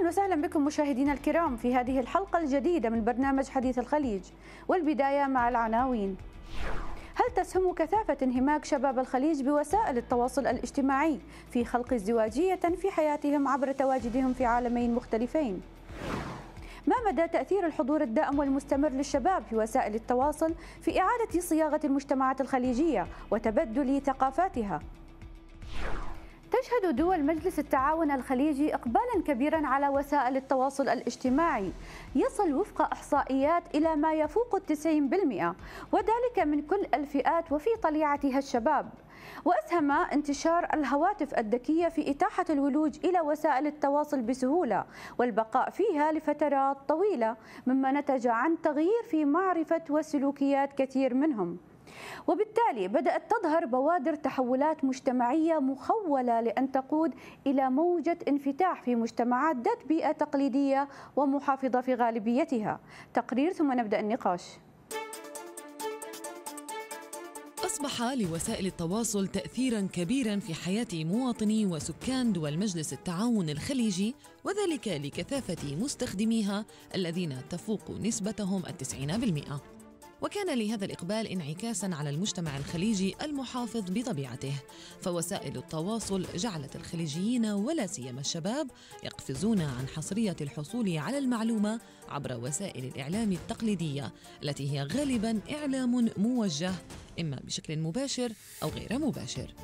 أهلا وسهلا بكم مشاهدينا الكرام في هذه الحلقة الجديدة من برنامج حديث الخليج والبداية مع العناوين هل تسهم كثافة انهماك شباب الخليج بوسائل التواصل الاجتماعي في خلق ازدواجية في حياتهم عبر تواجدهم في عالمين مختلفين؟ ما مدى تأثير الحضور الدائم والمستمر للشباب في وسائل التواصل في إعادة صياغة المجتمعات الخليجية وتبدل ثقافاتها؟ تشهد دول مجلس التعاون الخليجي إقبالا كبيرا على وسائل التواصل الاجتماعي يصل وفق إحصائيات إلى ما يفوق التسعين بالمئة وذلك من كل الفئات وفي طليعتها الشباب وأسهم انتشار الهواتف الذكية في إتاحة الولوج إلى وسائل التواصل بسهولة والبقاء فيها لفترات طويلة مما نتج عن تغيير في معرفة وسلوكيات كثير منهم وبالتالي بدأت تظهر بوادر تحولات مجتمعية مخولة لأن تقود إلى موجة انفتاح في مجتمعات ذات بيئة تقليدية ومحافظة في غالبيتها تقرير ثم نبدأ النقاش أصبح لوسائل التواصل تأثيرا كبيرا في حياة مواطني وسكان دول مجلس التعاون الخليجي وذلك لكثافة مستخدميها الذين تفوق نسبتهم التسعين بالمئة وكان لهذا الإقبال انعكاسا على المجتمع الخليجي المحافظ بطبيعته فوسائل التواصل جعلت الخليجيين ولا سيما الشباب يقفزون عن حصرية الحصول على المعلومة عبر وسائل الإعلام التقليدية التي هي غالبا إعلام موجه إما بشكل مباشر أو غير مباشر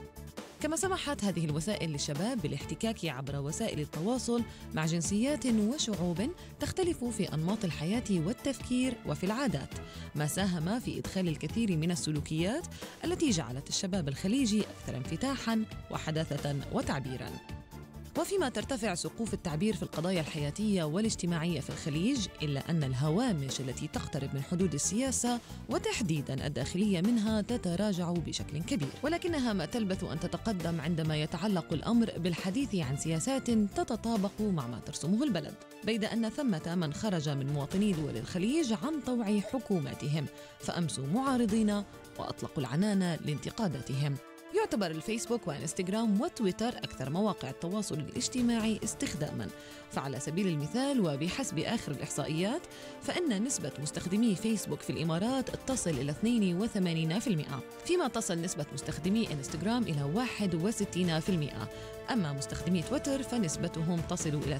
كما سمحت هذه الوسائل للشباب بالاحتكاك عبر وسائل التواصل مع جنسيات وشعوب تختلف في أنماط الحياة والتفكير وفي العادات ما ساهم في إدخال الكثير من السلوكيات التي جعلت الشباب الخليجي أكثر انفتاحا وحداثة وتعبيرا وفيما ترتفع سقوف التعبير في القضايا الحياتية والاجتماعية في الخليج إلا أن الهوامش التي تقترب من حدود السياسة وتحديدا الداخلية منها تتراجع بشكل كبير ولكنها ما تلبث أن تتقدم عندما يتعلق الأمر بالحديث عن سياسات تتطابق مع ما ترسمه البلد بيد أن ثمة من خرج من مواطني دول الخليج عن طوع حكوماتهم فأمسوا معارضين وأطلقوا العنان لانتقاداتهم يعتبر الفيسبوك وانستغرام وتويتر أكثر مواقع التواصل الاجتماعي استخداما فعلى سبيل المثال وبحسب آخر الإحصائيات فإن نسبة مستخدمي فيسبوك في الإمارات تصل إلى 82% فيما تصل نسبة مستخدمي انستغرام إلى 61% أما مستخدمي تويتر فنسبتهم تصل إلى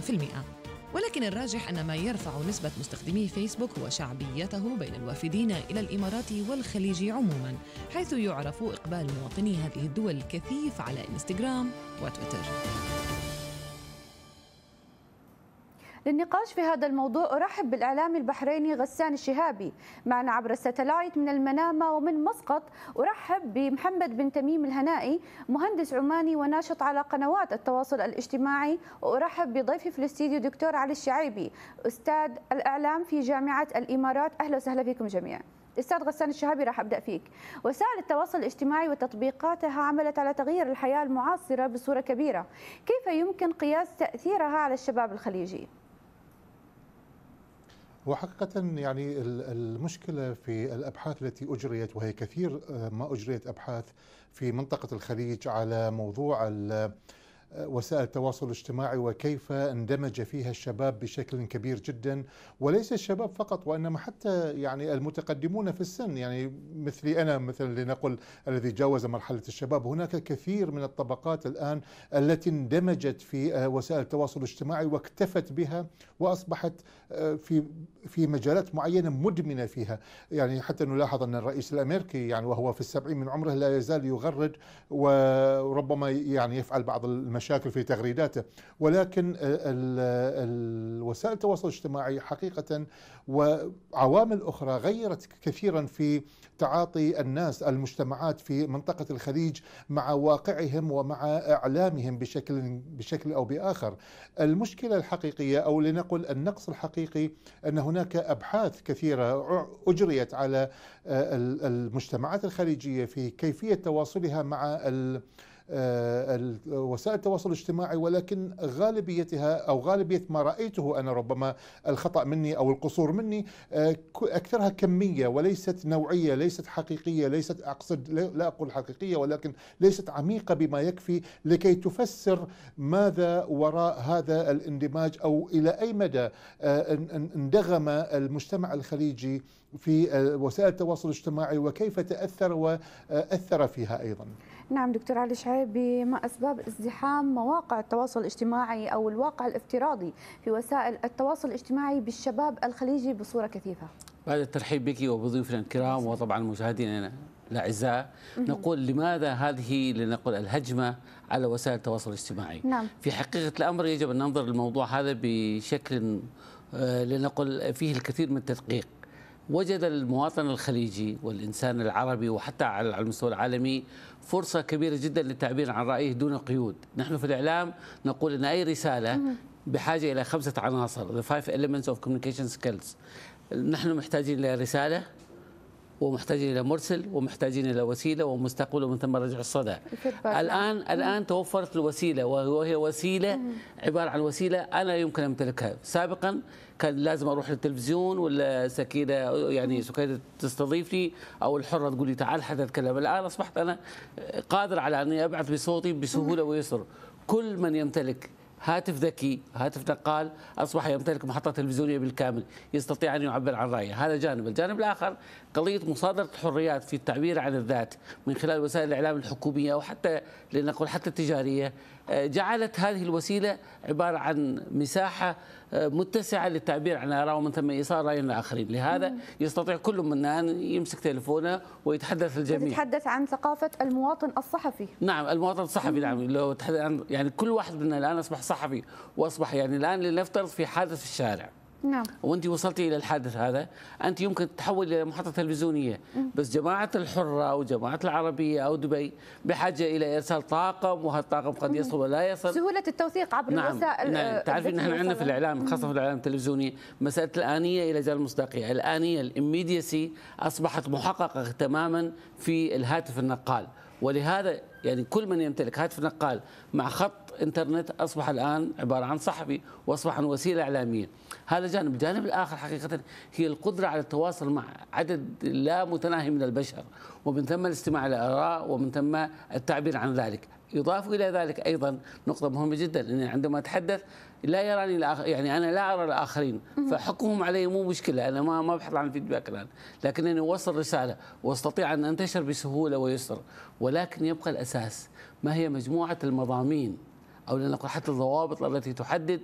48% ولكن الراجح أن ما يرفع نسبة مستخدمي فيسبوك هو شعبيته بين الوافدين إلى الإمارات والخليج عموما حيث يعرف إقبال مواطني هذه الدول الكثيف على إنستغرام وتويتر للنقاش في هذا الموضوع أرحب بالإعلامي البحريني غسان الشهابي معنا عبر الستلايت من المنامة ومن مسقط أرحب بمحمد بن تميم الهنائي مهندس عماني وناشط على قنوات التواصل الاجتماعي وأرحب بضيفي في الاستديو دكتور علي الشعيبي أستاذ الإعلام في جامعة الإمارات أهلا وسهلا فيكم جميعا استاذ غسان الشهابي راح ابدا فيك وسائل التواصل الاجتماعي وتطبيقاتها عملت على تغيير الحياه المعاصره بصوره كبيره كيف يمكن قياس تاثيرها على الشباب الخليجي وحقيقة يعني المشكلة في الأبحاث التي أجريت وهي كثير آه، ما أجريت أبحاث في منطقة الخليج على موضوع آه، وسائل التواصل الاجتماعي وكيف اندمج فيها الشباب بشكل كبير جدا وليس الشباب فقط وانما حتى يعني المتقدمون في السن يعني مثلي انا مثلا لنقل الذي جاوز مرحله الشباب هناك كثير من الطبقات الان التي اندمجت في آه، وسائل التواصل الاجتماعي واكتفت بها واصبحت في في مجالات معينة مدمنة فيها يعني حتى نلاحظ أن الرئيس الأمريكي يعني وهو في السبعين من عمره لا يزال يغرد وربما يعني يفعل بعض المشاكل في تغريداته ولكن وسائل التواصل الاجتماعي حقيقة وعوامل أخرى غيرت كثيرا في تعاطي الناس المجتمعات في منطقة الخليج مع واقعهم ومع إعلامهم بشكل, بشكل أو بآخر المشكلة الحقيقية أو لنقل النقص الحقيقي أن هناك أبحاث كثيرة أجريت على آه، المجتمعات الخليجية في كيفية تواصلها مع آه، وسائل التواصل الاجتماعي ولكن غالبيتها او غالبيه ما رايته انا ربما الخطا مني او القصور مني آه، اكثرها كميه وليست نوعيه ليست حقيقيه ليست اقصد لا اقول حقيقيه ولكن ليست عميقه بما يكفي لكي تفسر ماذا وراء هذا الاندماج او الى اي مدى آه، اندغم المجتمع الخليجي في وسائل التواصل الاجتماعي وكيف تاثر واثر فيها ايضا. نعم دكتور علي شعيبي ما أسباب ازدحام مواقع التواصل الاجتماعي أو الواقع الافتراضي في وسائل التواصل الاجتماعي بالشباب الخليجي بصورة كثيفة بعد الترحيب بك وبضيوفنا الكرام وطبعا مشاهدينا الأعزاء نقول لماذا هذه لنقول الهجمة على وسائل التواصل الاجتماعي نعم. في حقيقة الأمر يجب أن ننظر للموضوع هذا بشكل آه، لنقل فيه الكثير من التدقيق وجد المواطن الخليجي والإنسان العربي وحتى على المستوى العالمي فرصة كبيرة جدا للتعبير عن رأيه دون قيود نحن في الإعلام نقول أن أي رسالة بحاجة إلى خمسة عناصر The five elements of communication skills نحن محتاجين لرسالة ومحتاجين الى مرسل ومحتاجين الى وسيله ومستقبل ومن ثم رجع الصدى الان مم. الان توفرت الوسيله وهي وسيله مم. عباره عن وسيله انا يمكن امتلكها سابقا كان لازم اروح للتلفزيون ولا سكينه يعني سكينه تستضيفني او الحره تقول لي تعال حتى اتكلم الان اصبحت انا قادر على اني ابعث بصوتي بسهوله ويسر كل من يمتلك هاتف ذكي هاتف نقال أصبح يمتلك محطة تلفزيونية بالكامل يستطيع أن يعبر عن رأيه هذا جانب الجانب الآخر قضية مصادرة الحريات في التعبير عن الذات من خلال وسائل الإعلام الحكومية أو حتى لنقول حتى التجارية جعلت هذه الوسيلة عبارة عن مساحة آه، متسعة للتعبير عن آراء ومن ثم إيصال رأي الآخرين لهذا يستطيع كل منا أن يمسك تلفونه ويتحدث الجميع تتحدث عن ثقافة المواطن الصحفي نعم المواطن الصحفي نعم لو تحدث عن يعني كل واحد منا الآن أصبح صحفي وأصبح يعني الآن لنفترض في حادث في الشارع نعم وانت وصلتي الى الحادث هذا انت يمكن تتحول الى محطه تلفزيونيه بس جماعه الحره او جماعه العربيه او دبي بحاجه الى ارسال طاقم وهالطاقم قد يصل ولا يصل سهوله التوثيق عبر نعم. الوسائل نعم آه، تعرفين نحن عندنا في الاعلام خاصه في الاعلام التلفزيوني مساله الانيه الى جانب المصداقيه الانيه الاميديسي اصبحت محققه تماما في الهاتف النقال ولهذا يعني كل من يمتلك هاتف نقال مع خط الانترنت اصبح الان عباره عن صحفي واصبح عن وسيله اعلاميه هذا جانب الجانب الاخر حقيقه هي القدره على التواصل مع عدد لا متناهي من البشر ومن ثم الاستماع الى الاراء ومن ثم التعبير عن ذلك يضاف الى ذلك ايضا نقطه مهمه جدا اني عندما اتحدث لا يراني الآخر يعني انا لا ارى الاخرين فحكمهم علي مو مشكله انا ما ما بحط عن فيدباك الان لكنني اوصل رساله واستطيع ان انتشر بسهوله ويسر ولكن يبقى الاساس ما هي مجموعه المضامين أو لنقل حتى الضوابط التي تحدد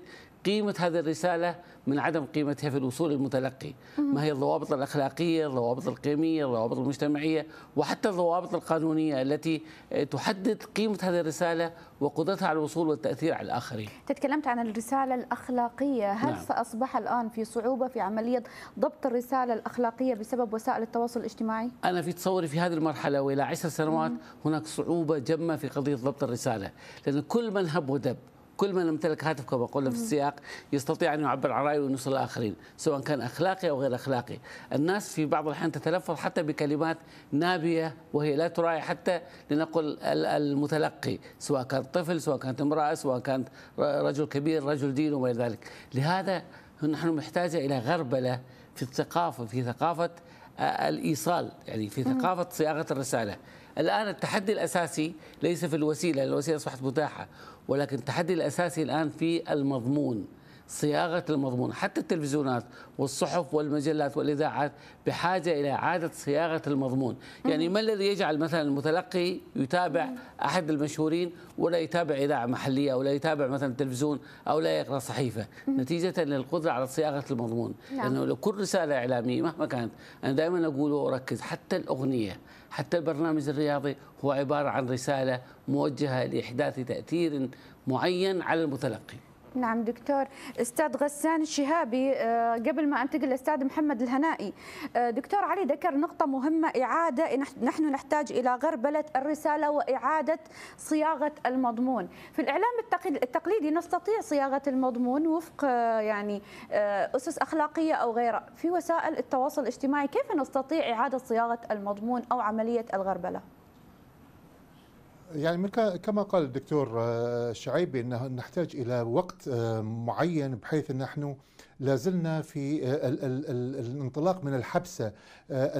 قيمة هذه الرسالة من عدم قيمتها في الوصول للمتلقي ما هي الضوابط الأخلاقية الضوابط القيمية الضوابط المجتمعية وحتى الضوابط القانونية التي تحدد قيمة هذه الرسالة وقدرتها على الوصول والتأثير على الآخرين تكلمت عن الرسالة الأخلاقية هل نعم. سأصبح الآن في صعوبة في عملية ضبط الرسالة الأخلاقية بسبب وسائل التواصل الاجتماعي؟ أنا في تصوري في هذه المرحلة وإلى عشر سنوات مم. هناك صعوبة جمة في قضية ضبط الرسالة لأن كل منهب ودب كل من يمتلك هاتف كما قلنا في السياق يستطيع ان يعبر عن رايه ويوصل الاخرين سواء كان اخلاقي او غير اخلاقي الناس في بعض الاحيان تتلفظ حتى بكلمات نابيه وهي لا تراعي حتى لنقل المتلقي سواء كان طفل سواء كانت امراه سواء كانت رجل كبير رجل دين وما الى ذلك لهذا نحن محتاجه الى غربله في الثقافه في ثقافه آه، الايصال يعني في ثقافه صياغه الرساله الان التحدي الاساسي ليس في الوسيله الوسيله اصبحت متاحه ولكن التحدي الاساسي الان في المضمون صياغه المضمون، حتى التلفزيونات والصحف والمجلات والاذاعات بحاجه الى اعاده صياغه المضمون، يعني ما الذي يجعل مثلا المتلقي يتابع احد المشهورين ولا يتابع اذاعه محليه ولا يتابع مثلا تلفزيون او لا يقرا صحيفه، نتيجه للقدره على صياغه المضمون، نعم. لانه يعني لكل رساله اعلاميه مهما كانت، انا دائما اقول واركز حتى الاغنيه حتى البرنامج الرياضي هو عبارة عن رسالة موجهة لإحداث تأثير معين على المتلقي نعم دكتور استاذ غسان الشهابي آه، قبل ما انتقل للاستاذ محمد الهنائي آه، دكتور علي ذكر نقطة مهمة إعادة نحن نحتاج إلى غربلة الرسالة وإعادة صياغة المضمون في الإعلام التقليدي نستطيع صياغة المضمون وفق آه، يعني أسس أخلاقية أو غيرها في وسائل التواصل الاجتماعي كيف نستطيع إعادة صياغة المضمون أو عملية الغربلة؟ يعني كما قال الدكتور آه، شعيبي انه نحتاج الى وقت آه، معين بحيث ان نحن لازلنا في آه، الانطلاق من الحبسة آه،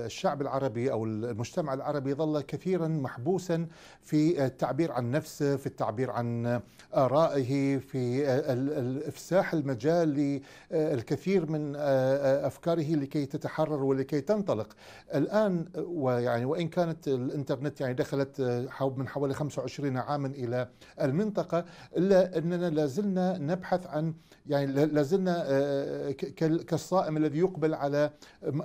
الشعب العربي أو المجتمع العربي ظل كثيرا محبوسا في التعبير عن نفسه في التعبير عن آرائه في آه، إفساح المجال للكثير من أفكاره لكي تتحرر ولكي تنطلق الآن ويعني وإن كانت الإنترنت يعني دخلت من حوالي 25 عاما إلى المنطقة إلا أننا لازلنا نبحث عن يعني لازلنا آه، آه، كالصائم الذي يقبل على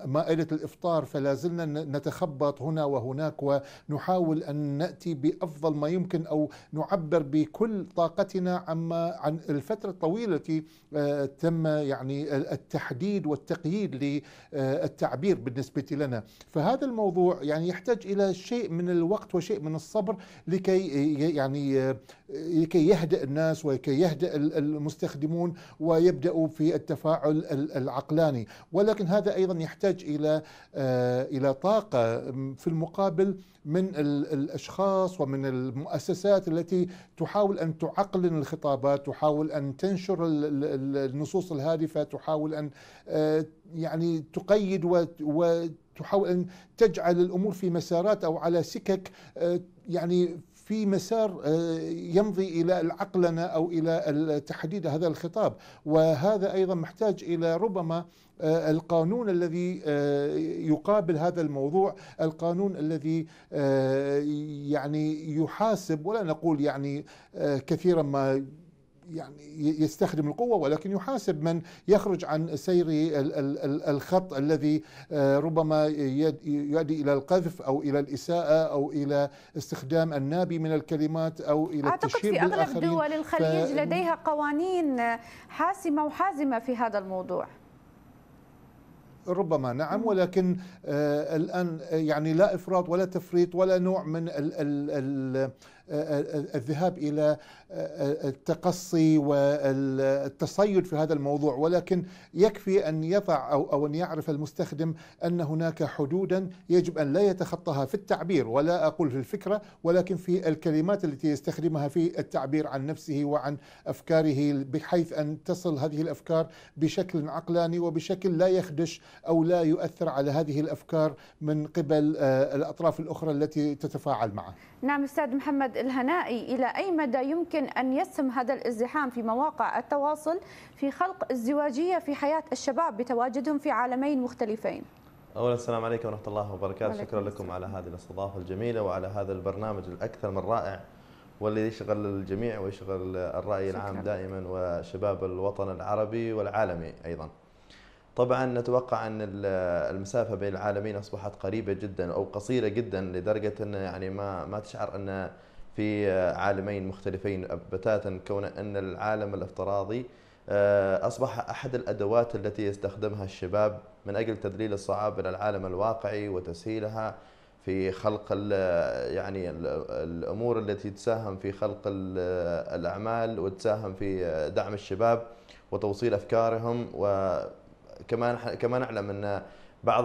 مائدة الإفطار فلازلنا نتخبط هنا وهناك ونحاول أن نأتي بأفضل ما يمكن أو نعبر بكل طاقتنا عما عن الفترة الطويلة التي آه، تم يعني التحديد والتقييد للتعبير بالنسبة لنا فهذا الموضوع يعني يحتاج إلى شيء من الوقت وشيء من الصبر لكي يعني لكي يهدأ الناس وكي يهدأ المستخدمون ويبدأوا في التفاعل العقلاني ولكن هذا أيضا يحتاج إلى آه، إلى طاقة في المقابل من الأشخاص ومن المؤسسات التي تحاول أن تعقلن الخطابات تحاول أن تنشر النصوص الهادفة تحاول أن آه، يعني تقيد وتحاول أن تجعل الأمور في مسارات أو على سكك آه، يعني في مسار آه، يمضي الى العقلنه او الى تحديد هذا الخطاب وهذا ايضا محتاج الى ربما آه، القانون الذي آه، يقابل هذا الموضوع القانون الذي يعني يحاسب ولا نقول يعني كثيرا ما يعني يستخدم القوه ولكن يحاسب من يخرج عن سير الخط الذي آه، ربما يؤدي الى القذف او الى الاساءه او الى استخدام النابي من الكلمات او الى اعتقد في اغلب دول الخليج ف... لديها قوانين حاسمه وحازمه في هذا الموضوع ربما نعم ولكن آه، الان آه، يعني لا افراط ولا تفريط ولا نوع من ال ال ال الذهاب الى التقصي والتصيد في هذا الموضوع ولكن يكفي ان يضع او او ان يعرف المستخدم ان هناك حدودا يجب ان لا يتخطاها في التعبير ولا اقول في الفكره ولكن في الكلمات التي يستخدمها في التعبير عن نفسه وعن افكاره بحيث ان تصل هذه الافكار بشكل عقلاني وبشكل لا يخدش او لا يؤثر على هذه الافكار من قبل آه، الاطراف الاخرى التي تتفاعل معه. نعم استاذ محمد الهنائي إلى أي مدى يمكن أن يسهم هذا الازدحام في مواقع التواصل في خلق ازدواجية في حياة الشباب بتواجدهم في عالمين مختلفين أولا السلام عليكم ورحمة الله وبركاته شكرا لكم على هذه الاستضافة الجميلة وعلى هذا البرنامج الأكثر من رائع والذي يشغل الجميع ويشغل الرأي شكرا. العام دائما وشباب الوطن العربي والعالمي أيضا طبعا نتوقع ان المسافه بين العالمين اصبحت قريبه جدا او قصيره جدا لدرجه ان يعني ما ما تشعر ان في آه، عالمين مختلفين بتاتا كون أن العالم الافتراضي آه، أصبح أحد الأدوات التي يستخدمها الشباب من أجل تذليل الصعاب إلى العالم الواقعي وتسهيلها في خلق يعني الأمور التي تساهم في خلق الأعمال وتساهم في دعم الشباب وتوصيل أفكارهم وكما كما نعلم أن بعض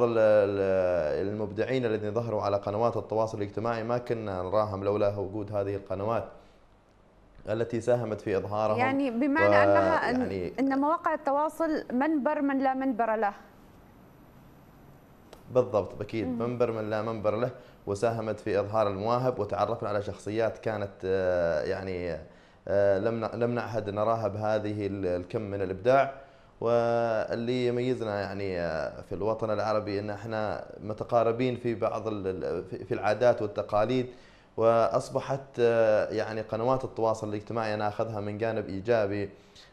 المبدعين الذين ظهروا على قنوات التواصل الاجتماعي ما كنا نراهم لولا وجود هذه القنوات التي ساهمت في اظهارهم يعني بمعنى و... انها يعني ان مواقع التواصل منبر من لا منبر له بالضبط اكيد منبر من لا منبر له وساهمت في اظهار المواهب وتعرفنا على شخصيات كانت آه، يعني آه، لم لم نعهد نراها بهذه الكم من الابداع واللي يميزنا يعني آه، في الوطن العربي ان احنا متقاربين في بعض في العادات والتقاليد واصبحت آه، يعني قنوات التواصل الاجتماعي انا اخذها من جانب ايجابي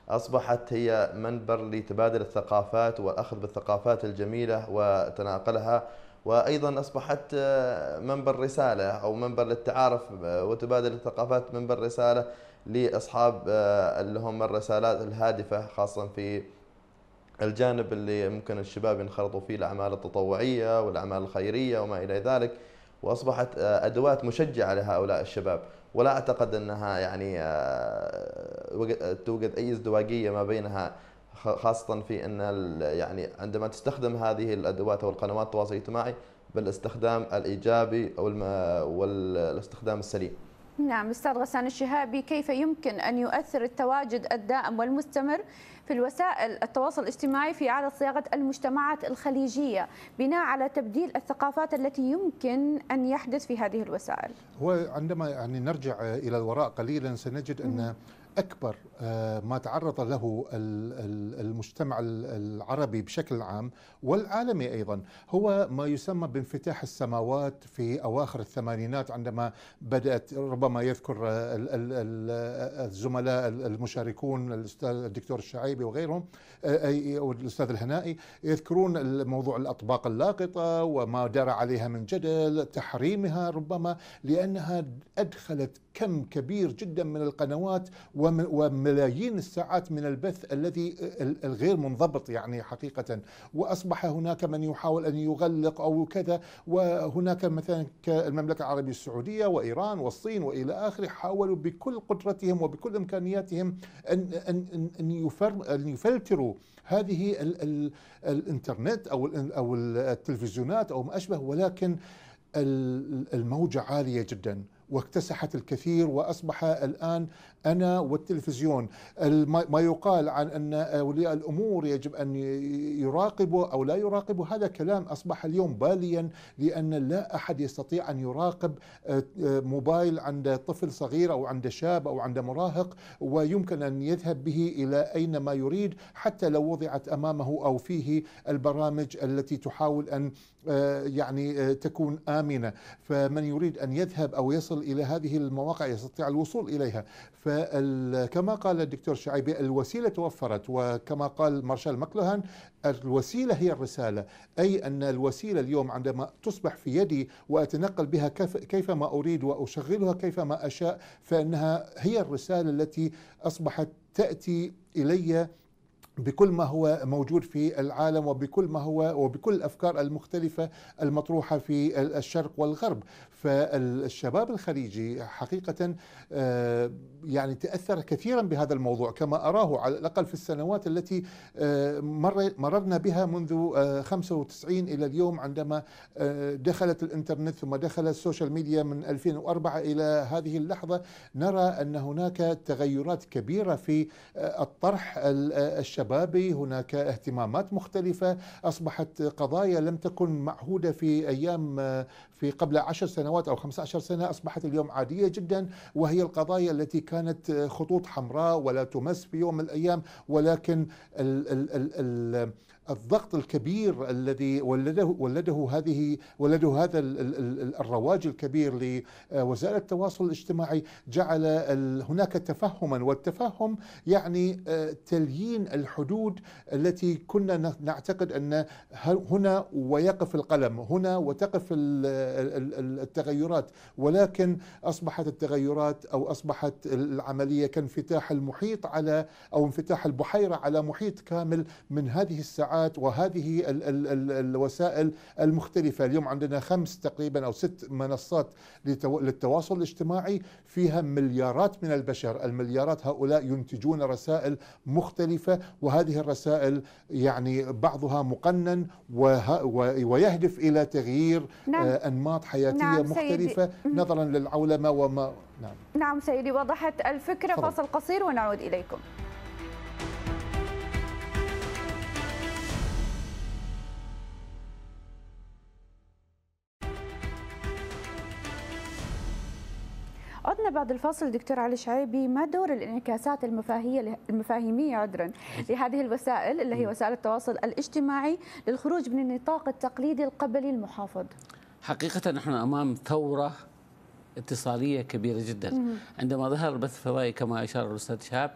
اصبحت هي منبر لتبادل الثقافات والاخذ بالثقافات الجميله وتناقلها وايضا اصبحت آه، منبر رساله او منبر للتعارف وتبادل الثقافات منبر رساله لاصحاب اللي هم الرسالات الهادفه خاصه في الجانب اللي ممكن الشباب ينخرطوا فيه الاعمال التطوعيه والاعمال الخيريه وما الى ذلك واصبحت آه، ادوات مشجعه لهؤلاء الشباب ولا اعتقد انها يعني آه، توجد اي ازدواجيه ما بينها خاصه في ان يعني عندما تستخدم هذه الادوات او القنوات التواصل الاجتماعي بالاستخدام الايجابي او والاستخدام السليم. نعم استاذ غسان الشهابي كيف يمكن ان يؤثر التواجد الدائم والمستمر في الوسائل التواصل الاجتماعي في إعادة صياغة المجتمعات الخليجية بناء على تبديل الثقافات التي يمكن أن يحدث في هذه الوسائل هو عندما يعني نرجع إلى الوراء قليلا سنجد أن أكبر آه، ما تعرض له المجتمع العربي بشكل عام والعالمي أيضا هو ما يسمى بانفتاح السماوات في أواخر الثمانينات عندما بدأت ربما يذكر الزملاء المشاركون الأستاذ الدكتور الشعيبي وغيرهم أو آه، الأستاذ الهنائي يذكرون موضوع الأطباق اللاقطة وما دار عليها من جدل تحريمها ربما لأنها أدخلت كم كبير جدا من القنوات وملايين الساعات من البث الذي الغير منضبط يعني حقيقة وأصبح هناك من يحاول أن يغلق أو كذا وهناك مثلا كالمملكة العربية السعودية وإيران والصين وإلى آخره حاولوا بكل قدرتهم وبكل إمكانياتهم أن أن أن, أن يفلتروا هذه الـ الـ الإنترنت أو أو التلفزيونات أو ما أشبه ولكن الموجة عالية جداً واكتسحت الكثير واصبح الان انا والتلفزيون ما يقال عن ان اولياء الامور يجب ان يراقبوا او لا يراقبوا هذا كلام اصبح اليوم باليا لان لا احد يستطيع ان يراقب آه، آه، موبايل عند طفل صغير او عند شاب او عند مراهق ويمكن ان يذهب به الى اين ما يريد حتى لو وضعت امامه او فيه البرامج التي تحاول ان آه، يعني تكون امنه فمن يريد ان يذهب او يصل إلى هذه المواقع يستطيع الوصول إليها فكما قال الدكتور شعيبي الوسيلة توفرت وكما قال مارشال مكلوهان الوسيلة هي الرسالة أي أن الوسيلة اليوم عندما تصبح في يدي وأتنقل بها كيفما أريد وأشغلها كيفما أشاء فإنها هي الرسالة التي أصبحت تأتي إلي بكل ما هو موجود في العالم وبكل ما هو وبكل الافكار المختلفه المطروحه في الشرق والغرب، فالشباب الخليجي حقيقة آه، يعني تأثر كثيرا بهذا الموضوع كما أراه على الأقل في السنوات التي آه، مررنا بها منذ 95 آه، إلى اليوم عندما دخلت الإنترنت ثم دخل السوشيال ميديا من 2004 إلى هذه اللحظة نرى أن هناك تغيرات كبيرة في الطرح الشبابي هناك اهتمامات مختلفة أصبحت قضايا لم تكن معهودة في أيام في قبل عشر سنوات سنوات أو 15 سنة أصبحت اليوم عادية جدا وهي القضايا التي كانت آه، خطوط حمراء ولا تمس في يوم من الأيام ولكن الـ الـ الـ الـ الضغط الكبير الذي ولده ولده هذه ولده هذا الرواج الكبير لوسائل التواصل الاجتماعي جعل هناك تفهما والتفهم يعني آه، تليين الحدود التي كنا نعتقد ان هنا ويقف القلم هنا وتقف التغيرات ولكن اصبحت التغيرات او اصبحت العمليه كانفتاح المحيط على او انفتاح البحيره على محيط كامل من هذه الساعات الساعات وهذه ال ال الـ الوسائل المختلفة اليوم عندنا خمس تقريبا أو ست منصات للتواصل الاجتماعي فيها مليارات من البشر المليارات هؤلاء ينتجون رسائل مختلفة وهذه الرسائل يعني بعضها مقنن ويهدف إلى تغيير آه، نعم. أنماط حياتية نعم مختلفة سيدي. نظرا للعولمة وما نعم نعم سيدي وضحت الفكرة فاصل قصير ونعود إليكم عدنا بعد الفصل دكتور علي شعيبي ما دور الانعكاسات المفاهية المفاهيمية عذرا لهذه الوسائل اللي هي وسائل التواصل الاجتماعي للخروج من النطاق التقليدي القبلي المحافظ حقيقة نحن أمام ثورة اتصالية كبيرة جدا عندما ظهر البث الفضائي كما أشار الأستاذ شاب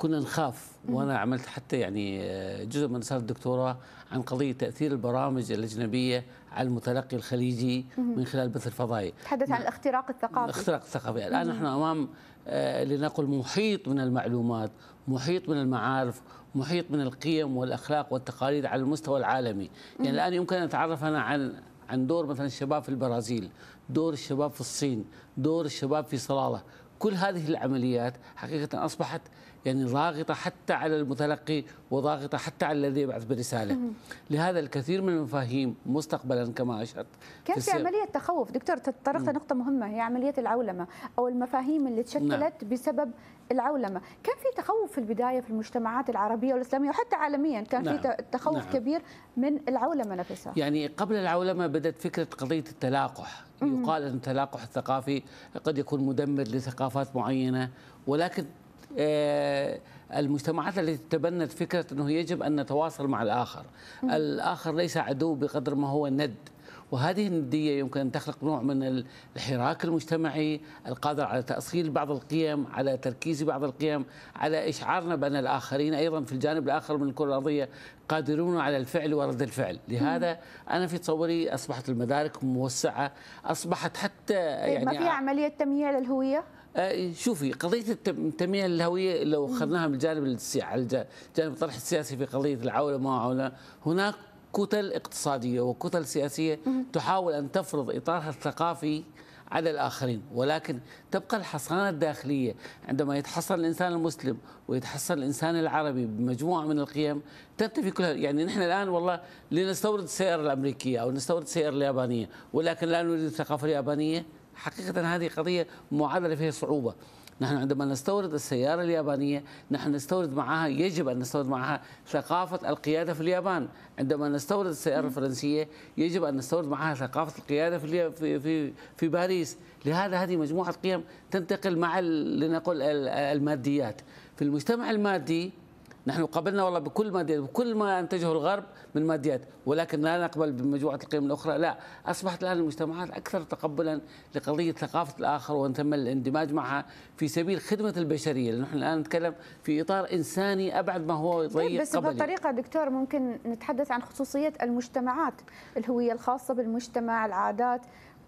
كنا نخاف وانا عملت حتى يعني آه، جزء من رساله الدكتوراه عن قضيه تاثير البرامج الاجنبيه على المتلقي الخليجي من خلال بث الفضائي. تحدث عن الاختراق الثقافي. الاختراق الثقافي، الان نحن امام آه، لنقل محيط من المعلومات، محيط من المعارف، محيط من القيم والاخلاق والتقاليد على المستوى العالمي، يعني الان يمكن ان اتعرف انا عن عن دور مثلا الشباب في البرازيل، دور الشباب في الصين، دور الشباب في صلاله، كل هذه العمليات حقيقه اصبحت يعني ضاغطة حتى على المتلقي وضاغطة حتى على الذي يبعث بالرسالة لهذا الكثير من المفاهيم مستقبلا كما أشرت كان في, في عملية تخوف دكتور تطرقت نقطة مهمة هي عملية العولمة أو المفاهيم اللي تشكلت نعم. بسبب العولمة كان في تخوف في البداية في المجتمعات العربية والإسلامية وحتى عالميا كان نعم. في تخوف نعم. كبير من العولمة نفسها يعني قبل العولمة بدأت فكرة قضية التلاقح يقال أن التلاقح الثقافي قد يكون مدمر لثقافات معينة ولكن آه، المجتمعات التي تبنت فكرة أنه يجب أن نتواصل مع الآخر الآخر ليس عدو بقدر ما هو ند وهذه الندية يمكن أن تخلق نوع من الحراك المجتمعي القادر على تأصيل بعض القيم على تركيز بعض القيم على إشعارنا بأن الآخرين أيضا في الجانب الآخر من الكرة الأرضية قادرون على الفعل ورد الفعل لهذا أنا في تصوري أصبحت المدارك موسعة أصبحت حتى طيب، يعني ما في عملية تمييع للهوية؟ أه، شوفي قضيه التنميه الهويه لو اخذناها من الجانب على الجانب الطرح السياسي في قضيه العوله ما عوله هناك كتل اقتصاديه وكتل سياسيه تحاول ان تفرض اطارها الثقافي على الآخرين ولكن تبقى الحصانة الداخلية عندما يتحصن الإنسان المسلم ويتحصن الإنسان العربي بمجموعة من القيم تنتفي كلها يعني نحن الآن والله لنستورد السيارة الأمريكية أو نستورد السيارة اليابانية ولكن لا نريد الثقافة اليابانية حقيقة هذه قضية معادلة فيها صعوبة نحن عندما نستورد السيارة اليابانية نحن نستورد معها يجب أن نستورد معها ثقافة القيادة في اليابان عندما نستورد السيارة الفرنسية يجب أن نستورد معها ثقافة القيادة في في في, في باريس لهذا هذه مجموعة قيم تنتقل مع لنقل الماديات في المجتمع المادي نحن قابلنا والله بكل ما بكل ما انتجه الغرب من ماديات ولكن لا نقبل بمجموعه القيم الاخرى لا اصبحت الان المجتمعات اكثر تقبلا لقضيه ثقافه الاخر وان تم الاندماج معها في سبيل خدمه البشريه لان نحن الان نتكلم في اطار انساني ابعد ما هو طيب، ضيق بس قبلي. بهالطريقه دكتور ممكن نتحدث عن خصوصيه المجتمعات الهويه الخاصه بالمجتمع العادات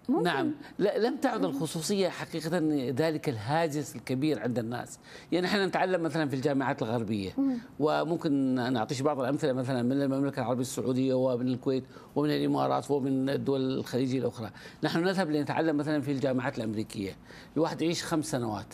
ممكن. نعم لا لم تعد الخصوصية حقيقة ذلك الهاجس الكبير عند الناس يعني نحن نتعلم مثلا في الجامعات الغربية مم. وممكن نعطيش بعض الأمثلة مثلا من المملكة العربية السعودية ومن الكويت ومن الإمارات ومن الدول الخليجية الأخرى نحن نذهب لنتعلم مثلا في الجامعات الأمريكية الواحد يعيش خمس سنوات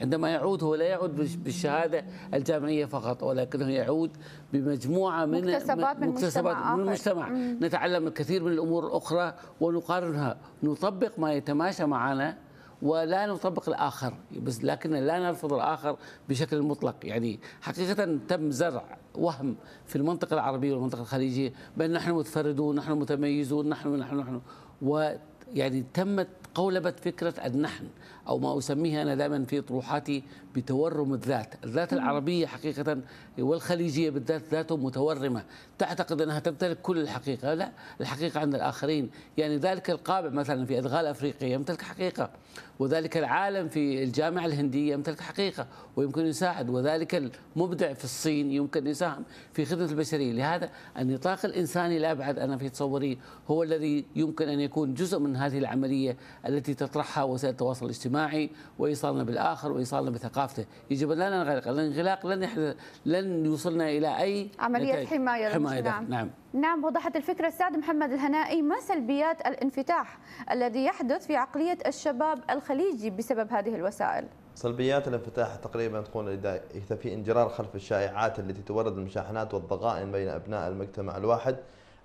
عندما يعود هو لا يعود بالشهادة الجامعية فقط ولكنه يعود بمجموعه من مكتسبات من مكتسبات من المجتمع نتعلم الكثير من الامور الاخرى ونقارنها نطبق ما يتماشى معنا ولا نطبق الاخر بس لكن لا نرفض الاخر بشكل مطلق يعني حقيقه تم زرع وهم في المنطقه العربيه والمنطقه الخليجيه بان نحن متفردون نحن متميزون نحن نحن نحن و يعني تمت قولبت فكرة النحن أو ما أسميه أنا دائما في طروحاتي بتورم الذات الذات العربية حقيقة والخليجية بالذات ذاته متورمة تعتقد أنها تمتلك كل الحقيقة لا الحقيقة عند الآخرين يعني ذلك القابع مثلا في أدغال أفريقيا يمتلك حقيقة وذلك العالم في الجامعة الهندية يمتلك حقيقة ويمكن يساعد وذلك المبدع في الصين يمكن يساهم في خدمة البشرية لهذا النطاق الإنساني الأبعد أنا في تصوري هو الذي يمكن أن يكون جزء من هذه العملية التي تطرحها وسائل التواصل الاجتماعي وإيصالنا بالآخر وإيصالنا بثقافته يجب أن لا ننغلق الانغلاق لن يحدث لن يوصلنا إلى أي عملية حماية, حماية نعم, نعم. نعم وضحت الفكرة السعد محمد الهنائي ما سلبيات الانفتاح الذي يحدث في عقلية الشباب الخليجي بسبب هذه الوسائل سلبيات الانفتاح تقريبا تكون إذا في انجرار خلف الشائعات التي تورد المشاحنات والضغائن بين أبناء المجتمع الواحد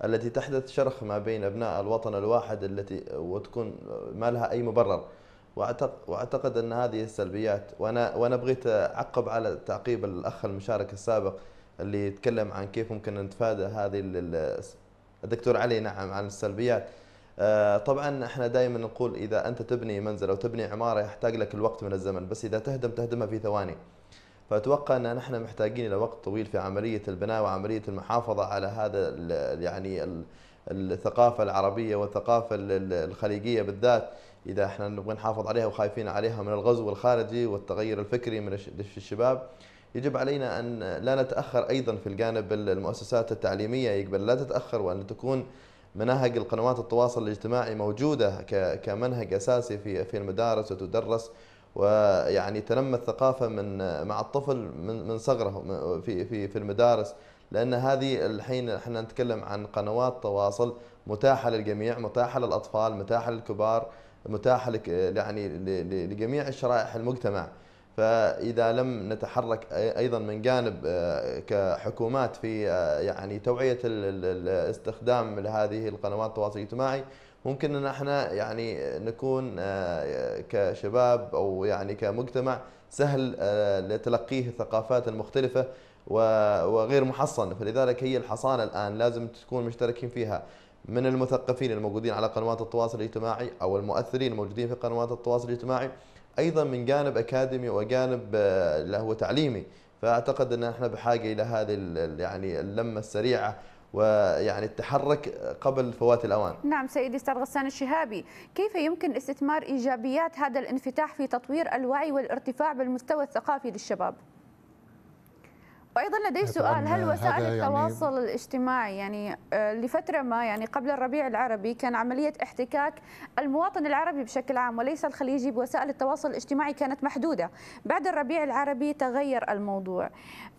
التي تحدث شرخ ما بين أبناء الوطن الواحد التي وتكون ما لها أي مبرر واعتقد ان هذه السلبيات وانا وانا بغيت اعقب على تعقيب الاخ المشارك السابق اللي يتكلم عن كيف ممكن نتفادى هذه الدكتور علي نعم عن السلبيات آه، طبعا احنا دائما نقول اذا انت تبني منزل او تبني عماره يحتاج لك الوقت من الزمن بس اذا تهدم تهدمها في ثواني فاتوقع ان نحن محتاجين الى وقت طويل في عمليه البناء وعمليه المحافظه على هذا يعني الثقافه العربيه والثقافه الخليجيه بالذات اذا احنا نبغى نحافظ عليها وخايفين عليها من الغزو الخارجي والتغير الفكري من الشباب يجب علينا أن لا نتأخر أيضا في الجانب المؤسسات التعليمية يقبل لا تتأخر وأن تكون مناهج القنوات التواصل الاجتماعي موجودة كمنهج أساسي في في المدارس وتدرس ويعني تنمى الثقافة من مع الطفل من من صغره في في في المدارس لأن هذه الحين احنا نتكلم عن قنوات تواصل متاحة للجميع متاحة للأطفال متاحة للكبار متاحة يعني لجميع الشرائح المجتمع فاذا لم نتحرك ايضا من جانب آه، كحكومات في آه، يعني توعيه الاستخدام لهذه القنوات التواصل الاجتماعي ممكن ان احنا يعني نكون آه، كشباب او يعني كمجتمع سهل لتلقيه الثقافات المختلفه وغير محصن فلذلك هي الحصانه الان لازم تكون مشتركين فيها من المثقفين الموجودين على قنوات التواصل الاجتماعي او المؤثرين الموجودين في قنوات التواصل الاجتماعي ايضا من جانب اكاديمي وجانب آه، اللي هو تعليمي فاعتقد ان احنا بحاجه الى هذه يعني اللمه السريعه ويعني التحرك قبل فوات الاوان. نعم سيدي استاذ غسان الشهابي، كيف يمكن استثمار ايجابيات هذا الانفتاح في تطوير الوعي والارتفاع بالمستوى الثقافي للشباب؟ وايضا لدي سؤال هل وسائل يعني التواصل يعني الاجتماعي يعني آه، لفتره ما يعني قبل الربيع العربي كان عمليه احتكاك المواطن العربي بشكل عام وليس الخليجي بوسائل التواصل الاجتماعي كانت محدوده بعد الربيع العربي تغير الموضوع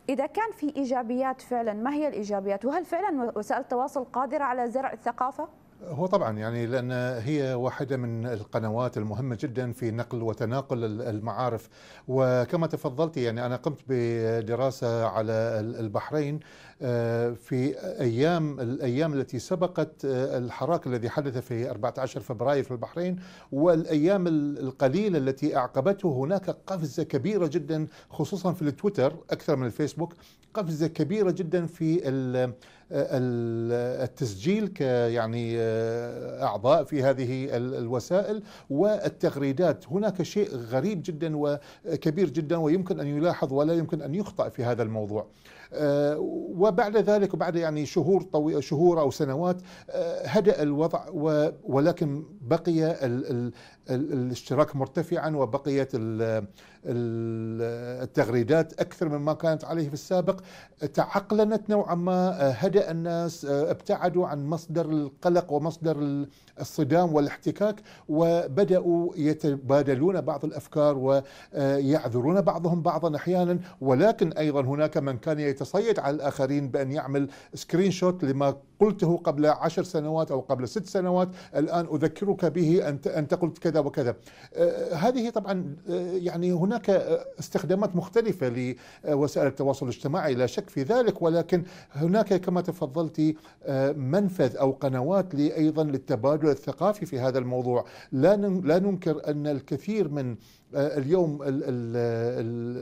اذا كان في ايجابيات فعلا ما هي الايجابيات وهل فعلا وسائل التواصل قادره على زرع الثقافه هو طبعا يعني لان هي واحده من القنوات المهمه جدا في نقل وتناقل المعارف وكما تفضلت يعني انا قمت بدراسه على البحرين آه، في ايام الايام التي سبقت آه، الحراك الذي حدث في 14 فبراير في البحرين والايام القليله التي اعقبته هناك قفزه كبيره جدا خصوصا في التويتر اكثر من الفيسبوك قفزه كبيره جدا في التسجيل كيعني آه، أعضاء في هذه الوسائل والتغريدات هناك شيء غريب جدا وكبير جدا ويمكن أن يلاحظ ولا يمكن أن يخطأ في هذا الموضوع آه، وبعد ذلك بعد يعني شهور طوي شهور أو سنوات آه، هدأ الوضع ولكن بقي الاشتراك مرتفعا وبقيت التغريدات اكثر مما كانت عليه في السابق تعقلنت نوعا ما آه، هدا الناس آه، ابتعدوا عن مصدر القلق ومصدر الصدام والاحتكاك وبداوا يتبادلون بعض الافكار ويعذرون آه، بعضهم بعضا احيانا ولكن ايضا هناك من كان يتصيد على الاخرين بان يعمل سكرين شوت لما قلته قبل عشر سنوات او قبل ست سنوات الان اذكرك به انت انت قلت كذا وكذا وكذا أه، هذه طبعا أه، يعني هناك استخدامات مختلفة لوسائل التواصل الاجتماعي لا شك في ذلك ولكن هناك كما تفضلت أه، منفذ أو قنوات أيضا للتبادل الثقافي في هذا الموضوع لا لا ننكر أن الكثير من آه، اليوم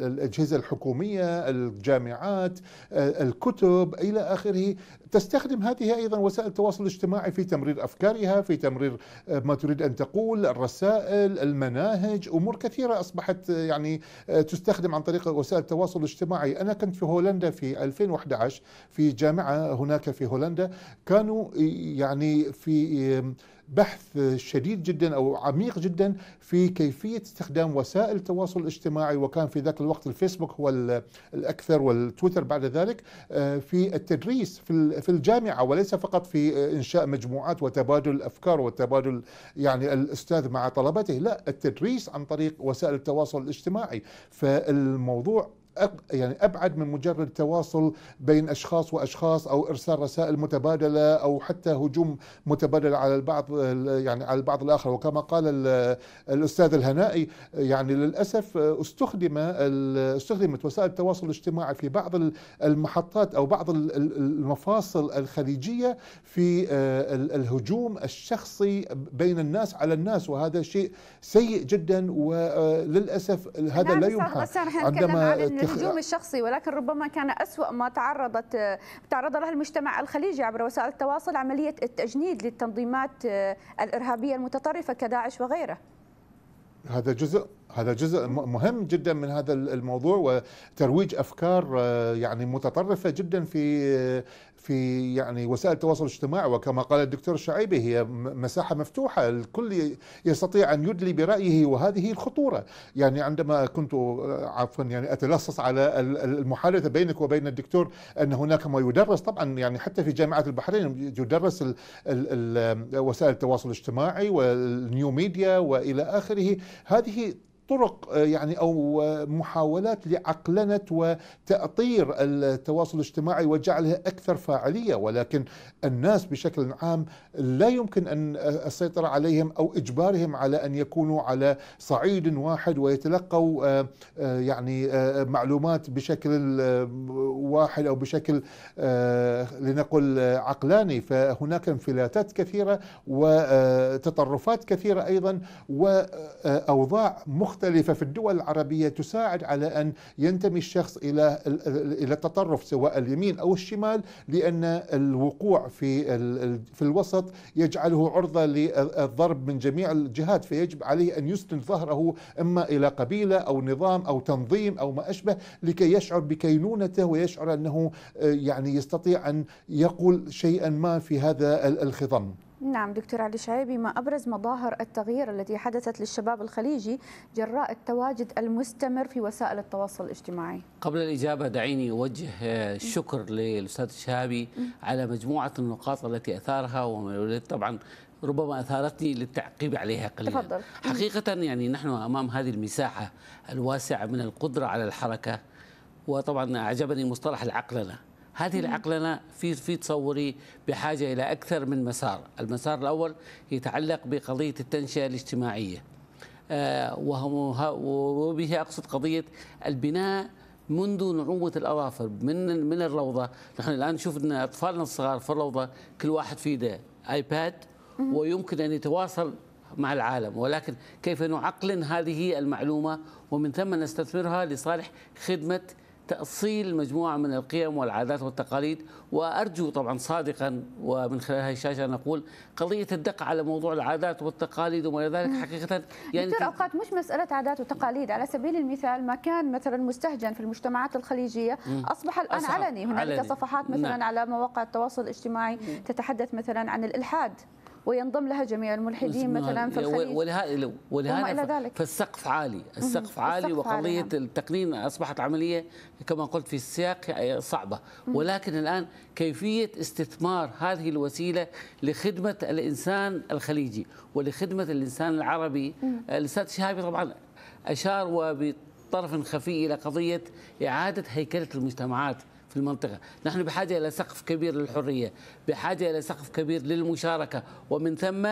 الأجهزة الحكومية الجامعات آه، الكتب إلى آخره تستخدم هذه أيضا وسائل التواصل الاجتماعي في تمرير أفكارها في تمرير آه، ما تريد أن تقول الرسائل المناهج أمور كثيرة أصبحت يعني تستخدم عن طريق وسائل التواصل الاجتماعي أنا كنت في هولندا في 2011 في جامعة هناك في هولندا كانوا يعني في بحث شديد جدا او عميق جدا في كيفيه استخدام وسائل التواصل الاجتماعي وكان في ذاك الوقت الفيسبوك هو الاكثر والتويتر بعد ذلك آه، في التدريس في الجامعه وليس فقط في آه، انشاء مجموعات وتبادل الافكار وتبادل يعني الاستاذ مع طلبته لا التدريس عن طريق وسائل التواصل الاجتماعي فالموضوع يعني ابعد من مجرد تواصل بين اشخاص واشخاص او ارسال رسائل متبادله او حتى هجوم متبادل على البعض يعني على البعض الاخر وكما قال الاستاذ الهنائي يعني للاسف استخدم استخدمت وسائل التواصل الاجتماعي في بعض المحطات او بعض المفاصل الخليجيه في آه، الهجوم الشخصي بين الناس على الناس وهذا شيء سيء جدا وللاسف آه، هذا نعم، لا يمحى عندما للهجوم آه. الشخصي ولكن ربما كان أسوأ ما تعرضت آه، تعرض له المجتمع الخليجي عبر وسائل التواصل عملية التجنيد للتنظيمات آه، الإرهابية المتطرفة كداعش وغيره هذا جزء هذا جزء مهم جدا من هذا الموضوع وترويج افكار يعني متطرفه جدا في في يعني وسائل التواصل الاجتماعي وكما قال الدكتور الشعيبي هي مساحة مفتوحة الكل يستطيع أن يدلي برأيه وهذه الخطورة يعني عندما كنت آه، عفوا يعني أتلصص على المحادثة بينك وبين الدكتور أن هناك ما يدرس طبعا يعني حتى في جامعة البحرين يدرس الـ الـ وسائل التواصل الاجتماعي والنيو ميديا وإلى آخره هذه طرق آه، يعني او آه، محاولات لعقلنه وتاطير التواصل الاجتماعي وجعلها اكثر فاعلية ولكن الناس بشكل عام لا يمكن أن السيطرة عليهم أو إجبارهم على أن يكونوا على صعيد واحد ويتلقوا آه، آه، يعني آه، معلومات بشكل واحد أو بشكل لنقل عقلاني فهناك انفلاتات كثيرة وتطرفات كثيرة أيضا وأوضاع مختلفة في الدول العربية تساعد على أن ينتمي الشخص إلى إلى التطرف سواء اليمين أو الشمال لأن الوقوع في في الوسط يجعله عرضة للضرب من جميع الجهات فيجب عليه أن يسند ظهره إما إلى قبيلة أو نظام أو تنظيم أو ما أشبه لكي يشعر بكينونته ويشعر أنه آه، يعني يستطيع أن يقول شيئا ما في هذا الخضم نعم دكتور علي شعيبي ما أبرز مظاهر التغيير التي حدثت للشباب الخليجي جراء التواجد المستمر في وسائل التواصل الاجتماعي قبل الإجابة دعيني أوجه الشكر آه، للأستاذ الشهابي على مجموعة النقاط التي أثارها طبعا ربما اثارتني للتعقيب عليها قليلا تفضل. حقيقه يعني نحن امام هذه المساحه الواسعه من القدره على الحركه وطبعا اعجبني مصطلح العقلنه هذه العقلنه في في تصوري بحاجه الى اكثر من مسار، المسار الاول يتعلق بقضيه التنشئه الاجتماعيه. آه، وبه اقصد قضيه البناء منذ نعومة الأظافر من من الروضة نحن الآن نشوف أن أطفالنا الصغار في الروضة كل واحد في ده آيباد ويمكن أن يتواصل مع العالم ولكن كيف نعقلن هذه المعلومة ومن ثم نستثمرها لصالح خدمة تأصيل مجموعة من القيم والعادات والتقاليد وأرجو طبعا صادقا ومن خلال هذه الشاشة نقول قضية الدق على موضوع العادات والتقاليد وما إلى ذلك حقيقة يعني دكتور أوقات مش مسألة عادات وتقاليد على سبيل المثال ما كان مثلا مستهجن في المجتمعات الخليجية أصبح الآن علني هنالك صفحات نعم. مثلا نعم. على مواقع التواصل الاجتماعي تتحدث مثلا عن الإلحاد وينضم لها جميع الملحدين مثلا في الخليج ولهذا ولهذا فالسقف عالي السقف عالي السقف وقضيه عالي نعم. التقنين اصبحت عمليه كما قلت في السياق صعبه ولكن الان كيفيه استثمار هذه الوسيله لخدمه الانسان الخليجي ولخدمه الانسان العربي الاستاذ شهابي طبعا اشار وبطرف خفي الى قضيه اعاده هيكله المجتمعات في المنطقة نحن بحاجة إلى سقف كبير للحرية بحاجة إلى سقف كبير للمشاركة ومن ثم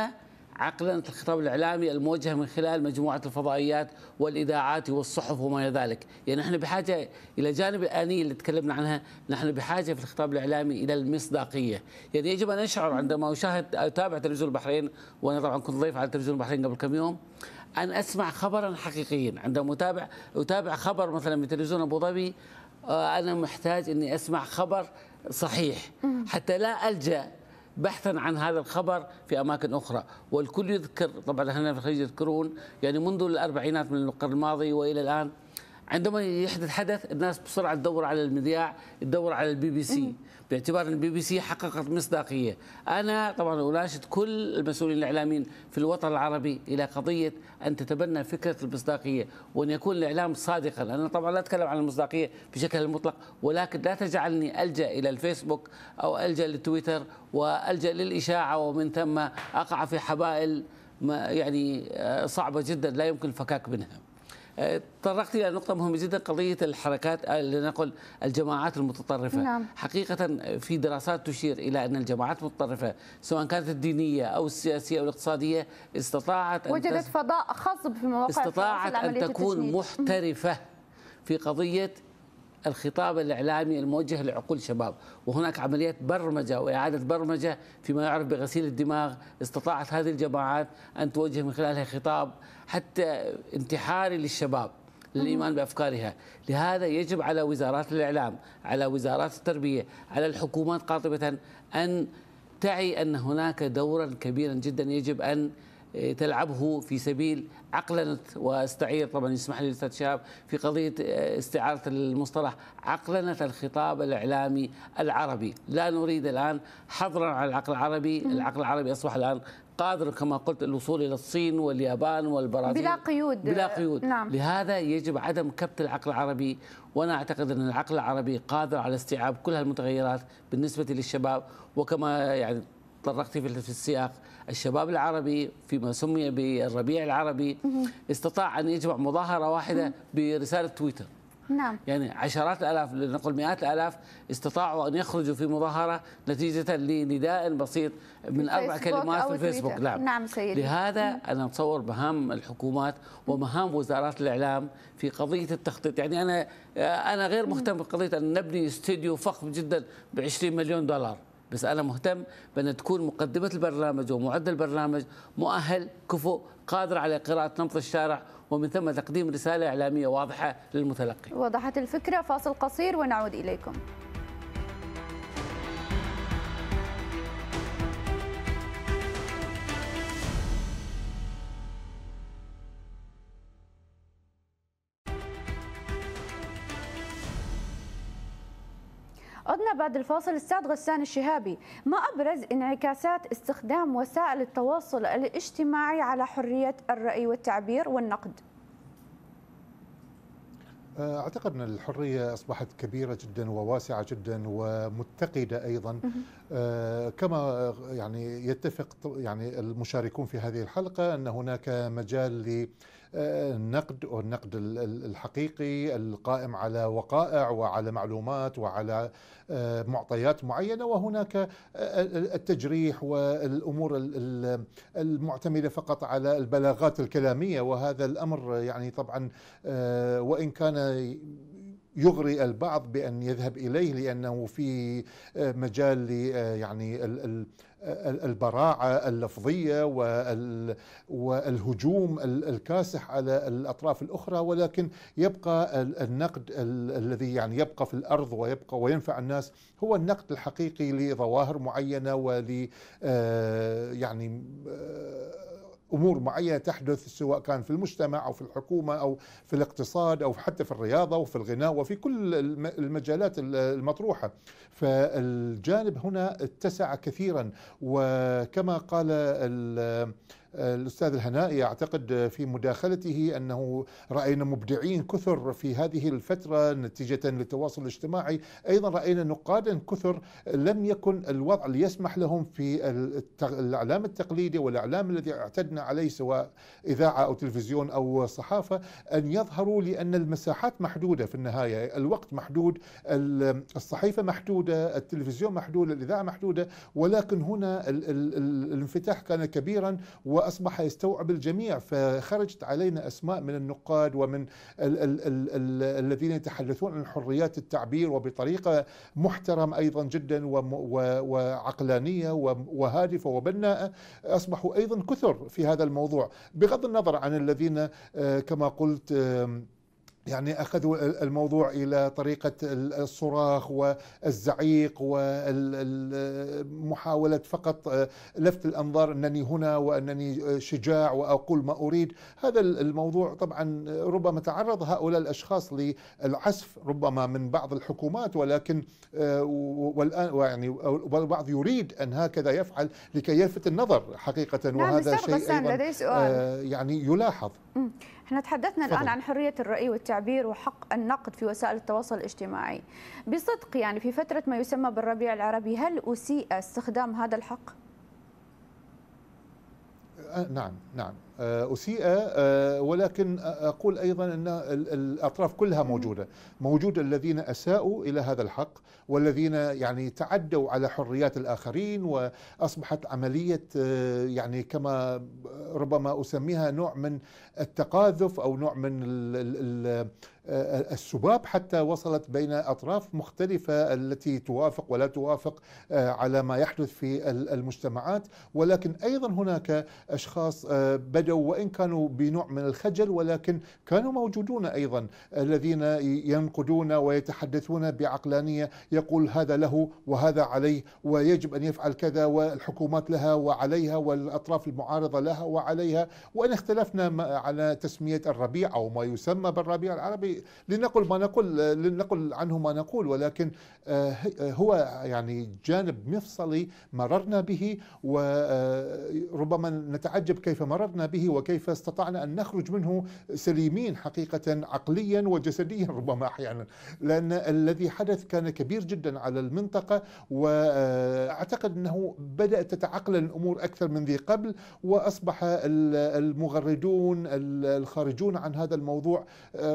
عقلنة الخطاب الإعلامي الموجه من خلال مجموعة الفضائيات والإذاعات والصحف وما إلى ذلك يعني نحن بحاجة إلى جانب الآنية اللي تكلمنا عنها نحن بحاجة في الخطاب الإعلامي إلى المصداقية يعني يجب أن أشعر عندما أشاهد أتابع تلفزيون البحرين وأنا طبعا كنت ضيف على تلفزيون البحرين قبل كم يوم أن أسمع خبرا حقيقيا عندما أتابع أتابع خبر مثلا من تلفزيون أبو ظبي انا محتاج اني اسمع خبر صحيح حتى لا الجا بحثا عن هذا الخبر في اماكن اخرى، والكل يذكر طبعا هنا في الخليج يذكرون يعني منذ الاربعينات من القرن الماضي والى الان عندما يحدث حدث الناس بسرعه تدور على المذياع، تدور على البي بي سي باعتبار ان البي بي سي حققت مصداقيه، انا طبعا اناشد كل المسؤولين الاعلاميين في الوطن العربي الى قضيه ان تتبنى فكره المصداقيه وان يكون الاعلام صادقا، انا طبعا لا اتكلم عن المصداقيه بشكل المطلق ولكن لا تجعلني الجا الى الفيسبوك او الجا للتويتر والجا للاشاعه ومن ثم اقع في حبائل يعني آه، صعبه جدا لا يمكن الفكاك منها. تطرقت الى نقطه مهمه جدا قضيه الحركات آه، لنقل الجماعات المتطرفه نعم. حقيقه في دراسات تشير الى ان الجماعات المتطرفه سواء كانت الدينيه او السياسيه او الاقتصاديه استطاعت أن وجدت فضاء خصب في مواقع استطاعت ان تكون محترفه في قضيه الخطاب الإعلامي الموجه لعقول الشباب، وهناك عمليات برمجة وإعادة برمجة فيما يعرف بغسيل الدماغ استطاعت هذه الجماعات أن توجه من خلالها خطاب حتى انتحاري للشباب للايمان بافكارها، لهذا يجب على وزارات الاعلام، على وزارات التربيه، على الحكومات قاطبه ان تعي ان هناك دورا كبيرا جدا يجب ان تلعبه في سبيل عقلنة واستعير طبعا يسمح لي الاستاذ شهاب في قضيه آه، استعاره المصطلح عقلنة الخطاب الاعلامي العربي، لا نريد الان حظرا على العقل العربي، العقل العربي اصبح الان قادر كما قلت الوصول الى الصين واليابان والبرازيل بلا قيود بلا قيود نعم. لهذا يجب عدم كبت العقل العربي وانا اعتقد ان العقل العربي قادر على استيعاب كل هالمتغيرات بالنسبه للشباب وكما يعني تطرقت في السياق الشباب العربي فيما سمي بالربيع العربي استطاع أن يجمع مظاهرة واحدة برسالة تويتر نعم يعني عشرات الالاف لنقل مئات الالاف استطاعوا ان يخرجوا في مظاهره نتيجه لنداء بسيط من اربع كلمات في الفيسبوك نعم نعم سيدي لهذا مم. انا اتصور مهام الحكومات ومهام وزارات الاعلام في قضيه التخطيط يعني انا انا غير مهتم بقضيه ان نبني استديو فخم جدا ب 20 مليون دولار بس انا مهتم بان تكون مقدمه البرنامج ومعد البرنامج مؤهل كفؤ قادر على قراءه نبض الشارع ومن ثم تقديم رساله اعلاميه واضحه للمتلقي. وضحت الفكره فاصل قصير ونعود اليكم. عدنا بعد الفاصل السعد غسان الشهابي ما أبرز انعكاسات استخدام وسائل التواصل الاجتماعي على حرية الرأي والتعبير والنقد أه، اعتقد ان الحريه اصبحت كبيره جدا وواسعه جدا ومتقده ايضا أه، كما يعني يتفق يعني المشاركون في هذه الحلقه ان هناك مجال ل النقد والنقد الحقيقي القائم على وقائع وعلى معلومات وعلى آه، معطيات معينه وهناك آه، التجريح والامور المعتمده فقط على البلاغات الكلاميه وهذا الامر يعني طبعا آه، وان كان يغري البعض بأن يذهب إليه لأنه في آه، مجال آه، يعني آه، البراعة اللفظية والهجوم الكاسح على الأطراف الأخرى ولكن يبقى النقد الذي يعني يبقى في الأرض ويبقى وينفع الناس هو النقد الحقيقي لظواهر معينة ول يعني امور معينه تحدث سواء كان في المجتمع او في الحكومه او في الاقتصاد او حتى في الرياضه وفي الغناء وفي كل المجالات المطروحه فالجانب هنا اتسع كثيرا وكما قال الأستاذ الهنائي أعتقد في مداخلته أنه رأينا مبدعين كثر في هذه الفترة نتيجة للتواصل الاجتماعي أيضا رأينا نقادا كثر لم يكن الوضع ليسمح لهم في الإعلام التقليدي والإعلام الذي اعتدنا عليه سواء إذاعة أو تلفزيون أو صحافة أن يظهروا لأن المساحات محدودة في النهاية الوقت محدود الصحيفة محدودة التلفزيون محدود الإذاعة محدودة ولكن هنا الانفتاح كان كبيرا و أصبح يستوعب الجميع فخرجت علينا أسماء من النقاد ومن ال ال ال ال الذين يتحدثون عن حريات التعبير وبطريقة محترم أيضا جدا وعقلانية وهادفة وبناءة أصبحوا أيضا كثر في هذا الموضوع بغض النظر عن الذين آه، كما قلت يعني أخذوا الموضوع إلى طريقة الصراخ والزعيق ومحاولة فقط آه، لفت الأنظار أنني هنا وأنني آه، شجاع وأقول ما أريد هذا الموضوع طبعا ربما تعرض هؤلاء الأشخاص للعسف ربما من بعض الحكومات ولكن آه، والآن يعني والبعض يريد أن هكذا يفعل لكي يلفت النظر حقيقة نعم، وهذا شيء أيضا يعني يلاحظ احنا تحدثنا فضل. الآن عن حرية الرأي والتعبير وحق النقد في وسائل التواصل الاجتماعي بصدق يعني في فترة ما يسمى بالربيع العربي هل أسيء استخدام هذا الحق؟ أه، نعم نعم آه، أسيء آه، ولكن أقول أيضا أن الأطراف كلها موجودة موجود الذين أساءوا إلى هذا الحق والذين يعني تعدوا على حريات الآخرين وأصبحت عملية آه، يعني كما ربما أسميها نوع من التقاذف أو نوع من ال ال السباب حتى وصلت بين أطراف مختلفة التي توافق ولا توافق آه، على ما يحدث في المجتمعات ولكن أيضا هناك أشخاص آه، بدوا وإن كانوا بنوع من الخجل ولكن كانوا موجودون أيضا الذين ينقدون ويتحدثون بعقلانية يقول هذا له وهذا عليه ويجب أن يفعل كذا والحكومات لها وعليها والأطراف المعارضة لها وعليها وإن اختلفنا على تسمية الربيع أو ما يسمى بالربيع العربي لنقل ما نقول لنقل عنه ما نقول ولكن آه، هو يعني جانب مفصلي مررنا به وربما آه، نتعجب كيف مررنا به وكيف استطعنا ان نخرج منه سليمين حقيقه عقليا وجسديا ربما احيانا لان الذي حدث كان كبير جدا على المنطقه واعتقد آه، انه بدات تتعقلل الامور اكثر من ذي قبل واصبح المغردون الخارجون عن هذا الموضوع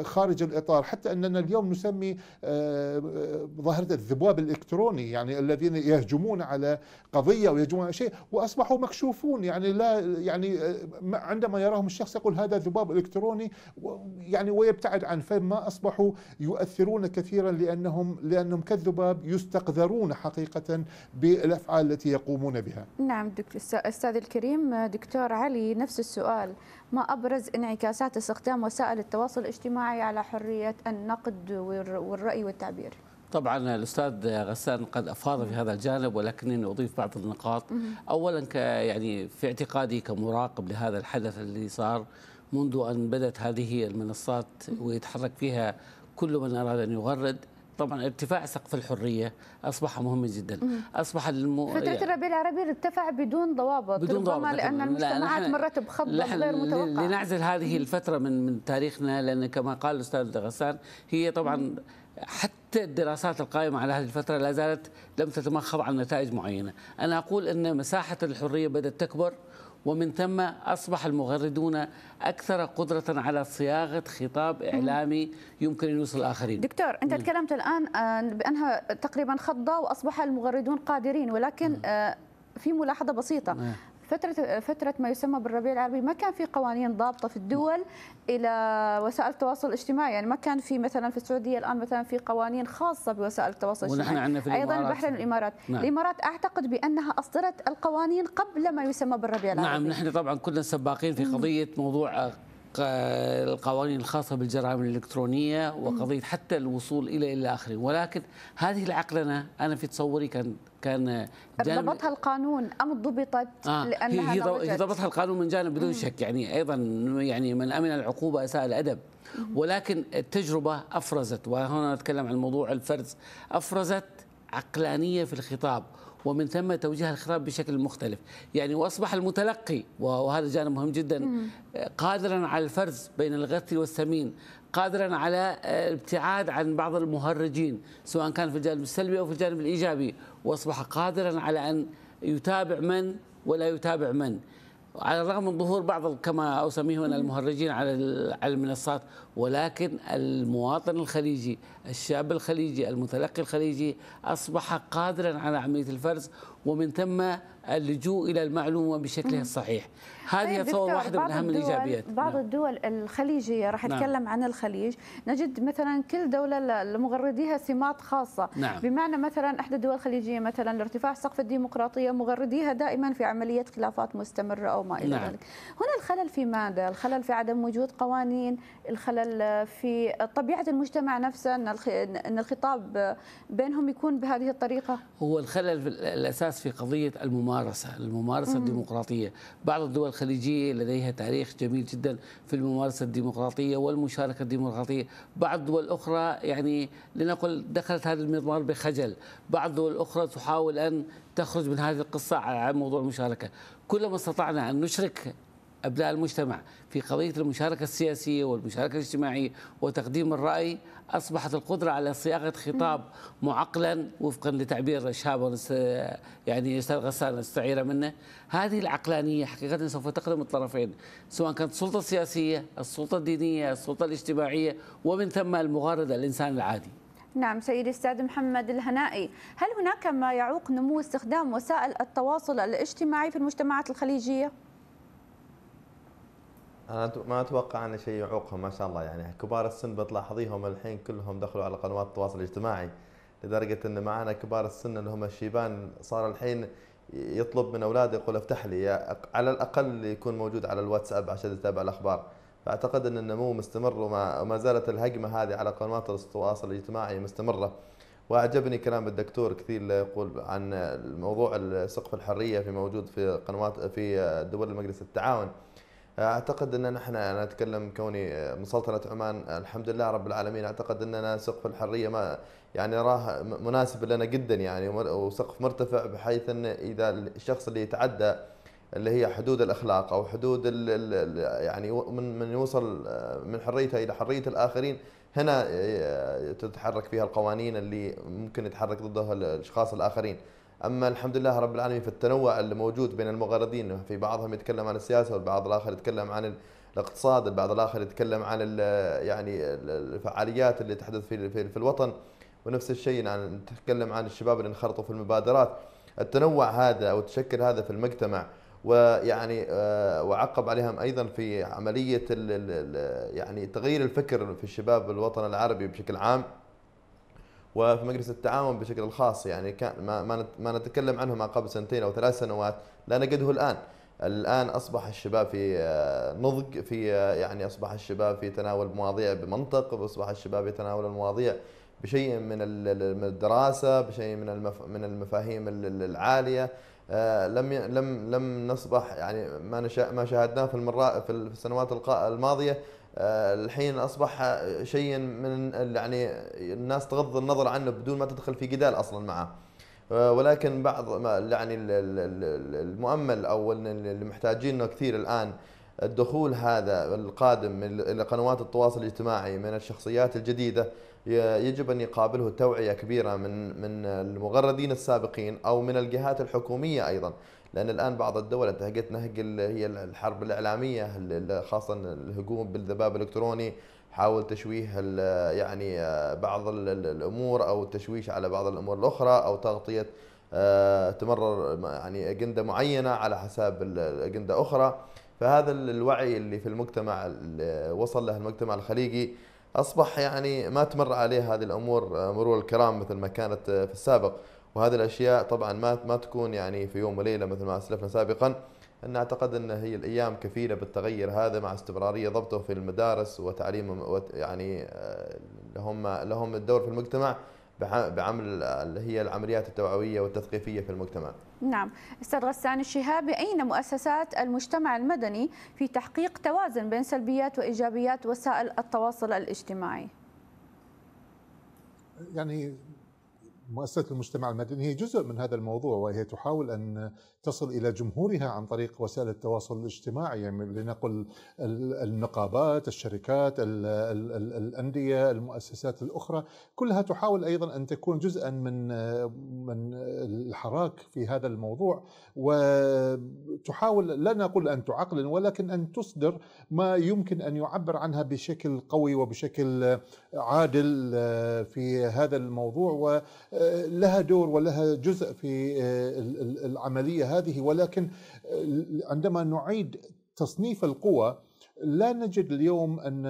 خارج الإطار حتى أننا اليوم نسمي آه، آه، ظاهرة الذباب الإلكتروني يعني الذين يهجمون على قضية ويهجمون على شيء وأصبحوا مكشوفون يعني لا يعني آه، عندما يراهم الشخص يقول هذا ذباب إلكتروني يعني ويبتعد عن فما أصبحوا يؤثرون كثيرا لأنهم لأنهم كالذباب يستقذرون حقيقة بالأفعال التي يقومون بها نعم دكتور أستاذ الكريم دكتور علي نفس السؤال ما أبرز انعكاسات استخدام وسائل التواصل الاجتماعي على حرية النقد والرأي والتعبير؟ طبعا الاستاذ غسان قد افاض في هذا الجانب ولكنني اضيف بعض النقاط اولا ك يعني في اعتقادي كمراقب لهذا الحدث اللي صار منذ ان بدات هذه المنصات ويتحرك فيها كل من اراد ان يغرد طبعا ارتفاع سقف الحريه اصبح مهم جدا اصبح الم... فتره يعني الربيع العربي ارتفع بدون ضوابط بدون ضوابط لان المجتمعات مرت بخض غير متوقع لنعزل هذه الفتره من من تاريخنا لان كما قال الاستاذ غسان هي طبعا حتى الدراسات القائمة على هذه الفترة لا زالت لم تتمخض عن نتائج معينة أنا أقول أن مساحة الحرية بدأت تكبر ومن ثم أصبح المغردون أكثر قدرة على صياغة خطاب إعلامي يمكن أن يوصل الآخرين دكتور أنت تكلمت الآن آه، بأنها تقريبا خضة وأصبح المغردون قادرين ولكن آه، في ملاحظة بسيطة نعم. فتره فتره ما يسمى بالربيع العربي ما كان في قوانين ضابطه في الدول الى وسائل التواصل الاجتماعي يعني ما كان في مثلا في السعوديه الان مثلا في قوانين خاصه بوسائل التواصل الاجتماعي ونحن عندنا في الامارات ايضا البحرين والامارات نعم. الامارات اعتقد بانها اصدرت القوانين قبل ما يسمى بالربيع العربي نعم نحن طبعا كنا سباقين في قضيه موضوع القوانين الخاصة بالجرائم الإلكترونية وقضية حتى الوصول إلى إلى آخره ولكن هذه العقلنة أنا في تصوري كان كان ضبطها القانون أم ضبطت آه لأنها هي, هي ضبطها القانون من جانب بدون شك يعني أيضا يعني من أمن العقوبة أساء الأدب ولكن التجربة أفرزت وهنا نتكلم عن موضوع الفرز أفرزت عقلانية في الخطاب ومن ثم توجيه الخطاب بشكل مختلف يعني وأصبح المتلقي وهذا جانب مهم جدا قادرا على الفرز بين الغث والسمين قادرا على آه، الابتعاد عن بعض المهرجين سواء كان في الجانب السلبي أو في الجانب الإيجابي وأصبح قادرا على أن يتابع من ولا يتابع من على الرغم من ظهور بعض كما اسميه انا المهرجين على على المنصات ولكن المواطن الخليجي، الشاب الخليجي، المتلقي الخليجي اصبح قادرا على عمليه الفرز ومن ثم اللجوء الى المعلومه بشكلها الصحيح هذه طيب اتصور واحده من اهم الايجابيات بعض نعم. الدول الخليجيه راح نعم. اتكلم عن الخليج نجد مثلا كل دوله لمغرديها سمات خاصه نعم. بمعنى مثلا احدى الدول الخليجيه مثلا لارتفاع سقف الديمقراطيه مغرديها دائما في عمليه خلافات مستمره او ما الى نعم. ذلك هنا الخلل في ماذا الخلل في عدم وجود قوانين الخلل في طبيعه المجتمع نفسه ان الخطاب بينهم يكون بهذه الطريقه هو الخلل في الاساس في قضيه الممارسه الممارسة الممارسة الديمقراطية بعض الدول الخليجية لديها تاريخ جميل جدا في الممارسة الديمقراطية والمشاركة الديمقراطية بعض الدول الأخرى يعني لنقل دخلت هذا المضمار بخجل بعض الدول الأخرى تحاول أن تخرج من هذه القصة على موضوع المشاركة كلما استطعنا أن نشرك أبناء المجتمع في قضية المشاركة السياسية والمشاركة الاجتماعية وتقديم الرأي أصبحت القدرة على صياغة خطاب معقلا وفقا لتعبير الشاب يعني أستاذ غسان استعير منه هذه العقلانية حقيقة سوف تخدم الطرفين سواء كانت السلطة السياسية السلطة الدينية السلطة الاجتماعية ومن ثم المغرد الإنسان العادي نعم سيدي استاذ محمد الهنائي هل هناك ما يعوق نمو استخدام وسائل التواصل الاجتماعي في المجتمعات الخليجية؟ انا ما اتوقع ان شيء يعوقهم ما شاء الله يعني كبار السن بتلاحظيهم الحين كلهم دخلوا على قنوات التواصل الاجتماعي لدرجه ان معنا كبار السن اللي هم الشيبان صار الحين يطلب من اولاده يقول افتح لي يا على الاقل يكون موجود على الواتساب عشان يتابع الاخبار فاعتقد ان النمو مستمر وما زالت الهجمه هذه على قنوات التواصل الاجتماعي مستمره واعجبني كلام الدكتور كثير يقول عن موضوع سقف الحريه في موجود في قنوات في دول مجلس التعاون اعتقد اننا نحن انا اتكلم كوني من سلطنه عمان الحمد لله رب العالمين اعتقد اننا سقف الحريه ما يعني راه مناسب لنا جدا يعني وسقف مرتفع بحيث ان اذا الشخص اللي يتعدى اللي هي حدود الاخلاق او حدود الـ الـ يعني من من يوصل من حريته الى حريه الاخرين هنا آه، تتحرك فيها القوانين اللي ممكن يتحرك ضدها الاشخاص الاخرين اما الحمد لله رب العالمين في التنوع اللي موجود بين المغردين في بعضهم يتكلم عن السياسه والبعض الاخر يتكلم عن الاقتصاد البعض الاخر يتكلم عن يعني الفعاليات اللي تحدث في في الوطن ونفس الشيء عن يعني نتكلم عن الشباب اللي انخرطوا في المبادرات التنوع هذا او التشكل هذا في المجتمع ويعني آه، وعقب عليهم ايضا في عمليه يعني تغيير الفكر في الشباب الوطن العربي بشكل عام وفي مجلس التعاون بشكل خاص يعني كان ما ما نتكلم عنه ما قبل سنتين او ثلاث سنوات لا نجده الان الان اصبح الشباب في آه، نضج في آه، يعني اصبح الشباب في تناول مواضيع بمنطق اصبح الشباب يتناول المواضيع بشيء من الدراسه بشيء من من المفاهيم العاليه آه، لم لم لم نصبح يعني ما ما شاهدناه في المرات في السنوات الماضيه آه، الحين اصبح شيء من يعني الناس تغض النظر عنه بدون ما تدخل في جدال اصلا معه آه، ولكن بعض يعني المؤمل او اللي محتاجينه كثير الان الدخول هذا القادم الى قنوات التواصل الاجتماعي من الشخصيات الجديده يجب ان يقابله توعيه كبيره من من المغردين السابقين او من الجهات الحكوميه ايضا لان الان بعض الدول انتهجت نهج هي الحرب الاعلاميه خاصه الهجوم بالذباب الالكتروني حاول تشويه يعني آه، بعض الامور او التشويش على بعض الامور الاخرى او تغطيه آه، تمرر يعني اجنده معينه على حساب اجنده اخرى فهذا الوعي اللي في المجتمع اللي وصل له المجتمع الخليجي اصبح يعني ما تمر عليه هذه الامور آه، مرور الكرام مثل ما كانت في السابق وهذه الاشياء طبعا ما ما تكون يعني في يوم وليله مثل ما اسلفنا سابقا ان اعتقد ان هي الايام كفيله بالتغير هذا مع استمراريه ضبطه في المدارس وتعليم يعني آه، لهم لهم الدور في المجتمع بعمل اللي هي العمليات التوعويه والتثقيفيه في المجتمع. نعم، استاذ غسان الشهابي اين مؤسسات المجتمع المدني في تحقيق توازن بين سلبيات وايجابيات وسائل التواصل الاجتماعي؟ يعني مؤسسة المجتمع المدني هي جزء من هذا الموضوع وهي تحاول أن تصل إلى جمهورها عن طريق وسائل التواصل الاجتماعي يعني لنقل النقابات الشركات الأندية المؤسسات الأخرى كلها تحاول أيضا أن تكون جزءا من من الحراك في هذا الموضوع وتحاول لا نقول أن تعقل ولكن أن تصدر ما يمكن أن يعبر عنها بشكل قوي وبشكل عادل آه، في هذا الموضوع و آه، لها دور ولها جزء في آه، العملية هذه ولكن آه، عندما نعيد تصنيف القوى لا نجد اليوم أن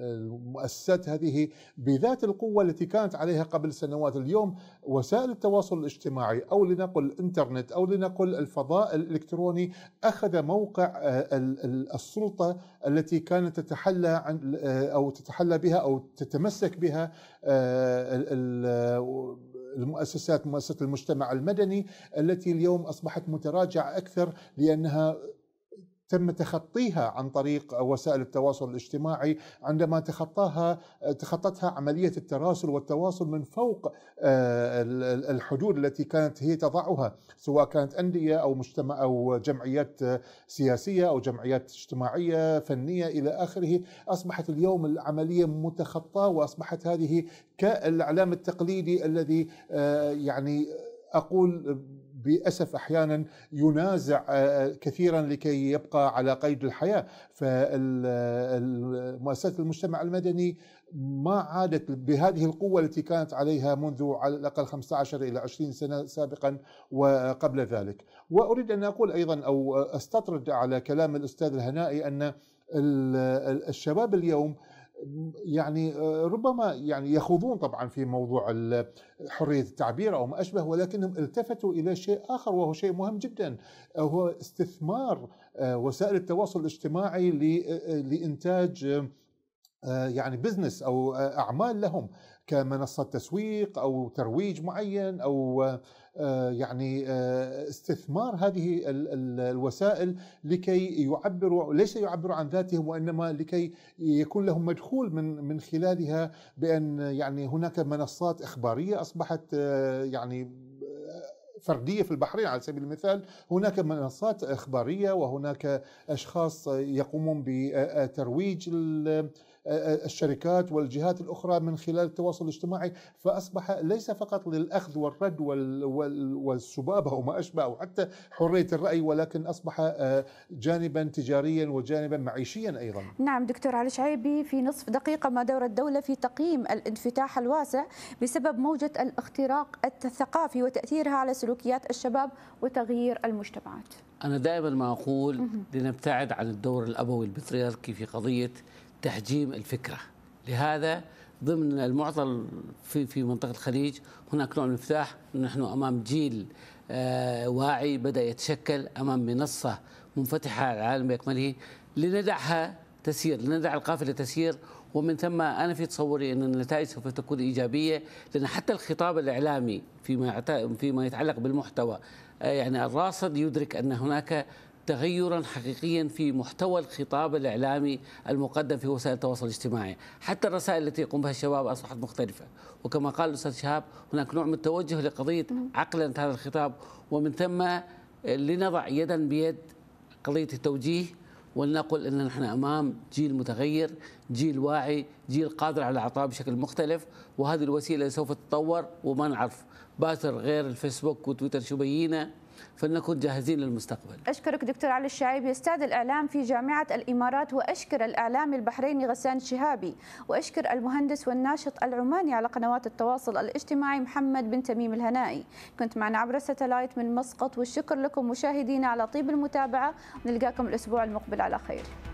المؤسسات هذه بذات القوة التي كانت عليها قبل سنوات اليوم وسائل التواصل الاجتماعي أو لنقل الإنترنت أو لنقل الفضاء الإلكتروني أخذ موقع آه، السلطة التي كانت تتحلى عن آه، أو تتحلى بها أو تتمسك بها آه، المؤسسات مؤسسة المجتمع المدني التي اليوم أصبحت متراجعة أكثر لأنها تم تخطيها عن طريق وسائل التواصل الاجتماعي عندما تخطاها تخطتها عملية التراسل والتواصل من فوق آه، الحدود التي كانت هي تضعها سواء كانت أندية أو مجتمع أو جمعيات سياسية أو جمعيات اجتماعية فنية إلى آخره أصبحت اليوم العملية متخطاة وأصبحت هذه كالإعلام التقليدي الذي آه، يعني أقول بأسف أحيانا ينازع آه، آه، كثيرا لكي يبقى على قيد الحياة فمؤسسات آه، المجتمع المدني ما عادت بهذه القوة التي كانت عليها منذ على الأقل 15 إلى 20 سنة سابقا وقبل ذلك وأريد أن أقول أيضا أو أستطرد على كلام الأستاذ الهنائي أن الشباب اليوم يعني آه، ربما يعني يخوضون طبعا في موضوع آه، حريه التعبير او ما اشبه ولكنهم التفتوا الى شيء اخر وهو شيء مهم جدا آه، هو استثمار وسائل التواصل الاجتماعي لانتاج يعني بزنس او اعمال لهم كمنصه تسويق او ترويج معين او آه، يعني آه، استثمار هذه الوسائل لكي يعبروا ليس يعبروا عن ذاتهم وانما لكي يكون لهم مدخول من من خلالها بان يعني هناك منصات اخباريه اصبحت آه، يعني فردية في البحرين على سبيل المثال هناك منصات إخبارية وهناك أشخاص يقومون بترويج الشركات والجهات الاخرى من خلال التواصل الاجتماعي فاصبح ليس فقط للاخذ والرد والسبابه وما اشبه او حتى حريه الراي ولكن اصبح آه، جانبا تجاريا وجانبا معيشيا ايضا. نعم دكتور علي شعيبي في نصف دقيقه ما دور الدوله في تقييم الانفتاح الواسع بسبب موجه الاختراق الثقافي وتاثيرها على سلوكيات الشباب وتغيير المجتمعات. أنا دائما ما أقول لنبتعد عن الدور الأبوي البطريركي في قضية تحجيم الفكره لهذا ضمن المعضل في في منطقه الخليج هناك نوع من الانفتاح نحن امام جيل آه، واعي بدا يتشكل امام منصه منفتحه على العالم باكمله لندعها تسير لندع القافله تسير ومن ثم انا في تصوري ان النتائج سوف تكون ايجابيه لان حتى الخطاب الاعلامي فيما فيما يتعلق بالمحتوى آه، يعني الراصد يدرك ان هناك تغيرا حقيقيا في محتوى الخطاب الاعلامي المقدم في وسائل التواصل الاجتماعي، حتى الرسائل التي يقوم بها الشباب اصبحت مختلفه، وكما قال الاستاذ شهاب هناك نوع من التوجه لقضيه عقلنه هذا الخطاب ومن ثم لنضع يدا بيد قضيه التوجيه ولنقل ان نحن امام جيل متغير، جيل واعي، جيل قادر على العطاء بشكل مختلف، وهذه الوسيله سوف تتطور وما نعرف، باتر غير الفيسبوك وتويتر شو بينا فلنكون جاهزين للمستقبل أشكرك دكتور علي الشعيبي أستاذ الإعلام في جامعة الإمارات وأشكر الإعلامي البحريني غسان الشهابي وأشكر المهندس والناشط العماني على قنوات التواصل الاجتماعي محمد بن تميم الهنائي كنت معنا عبر الستلايت من مسقط والشكر لكم مشاهدينا على طيب المتابعة نلقاكم الأسبوع المقبل على خير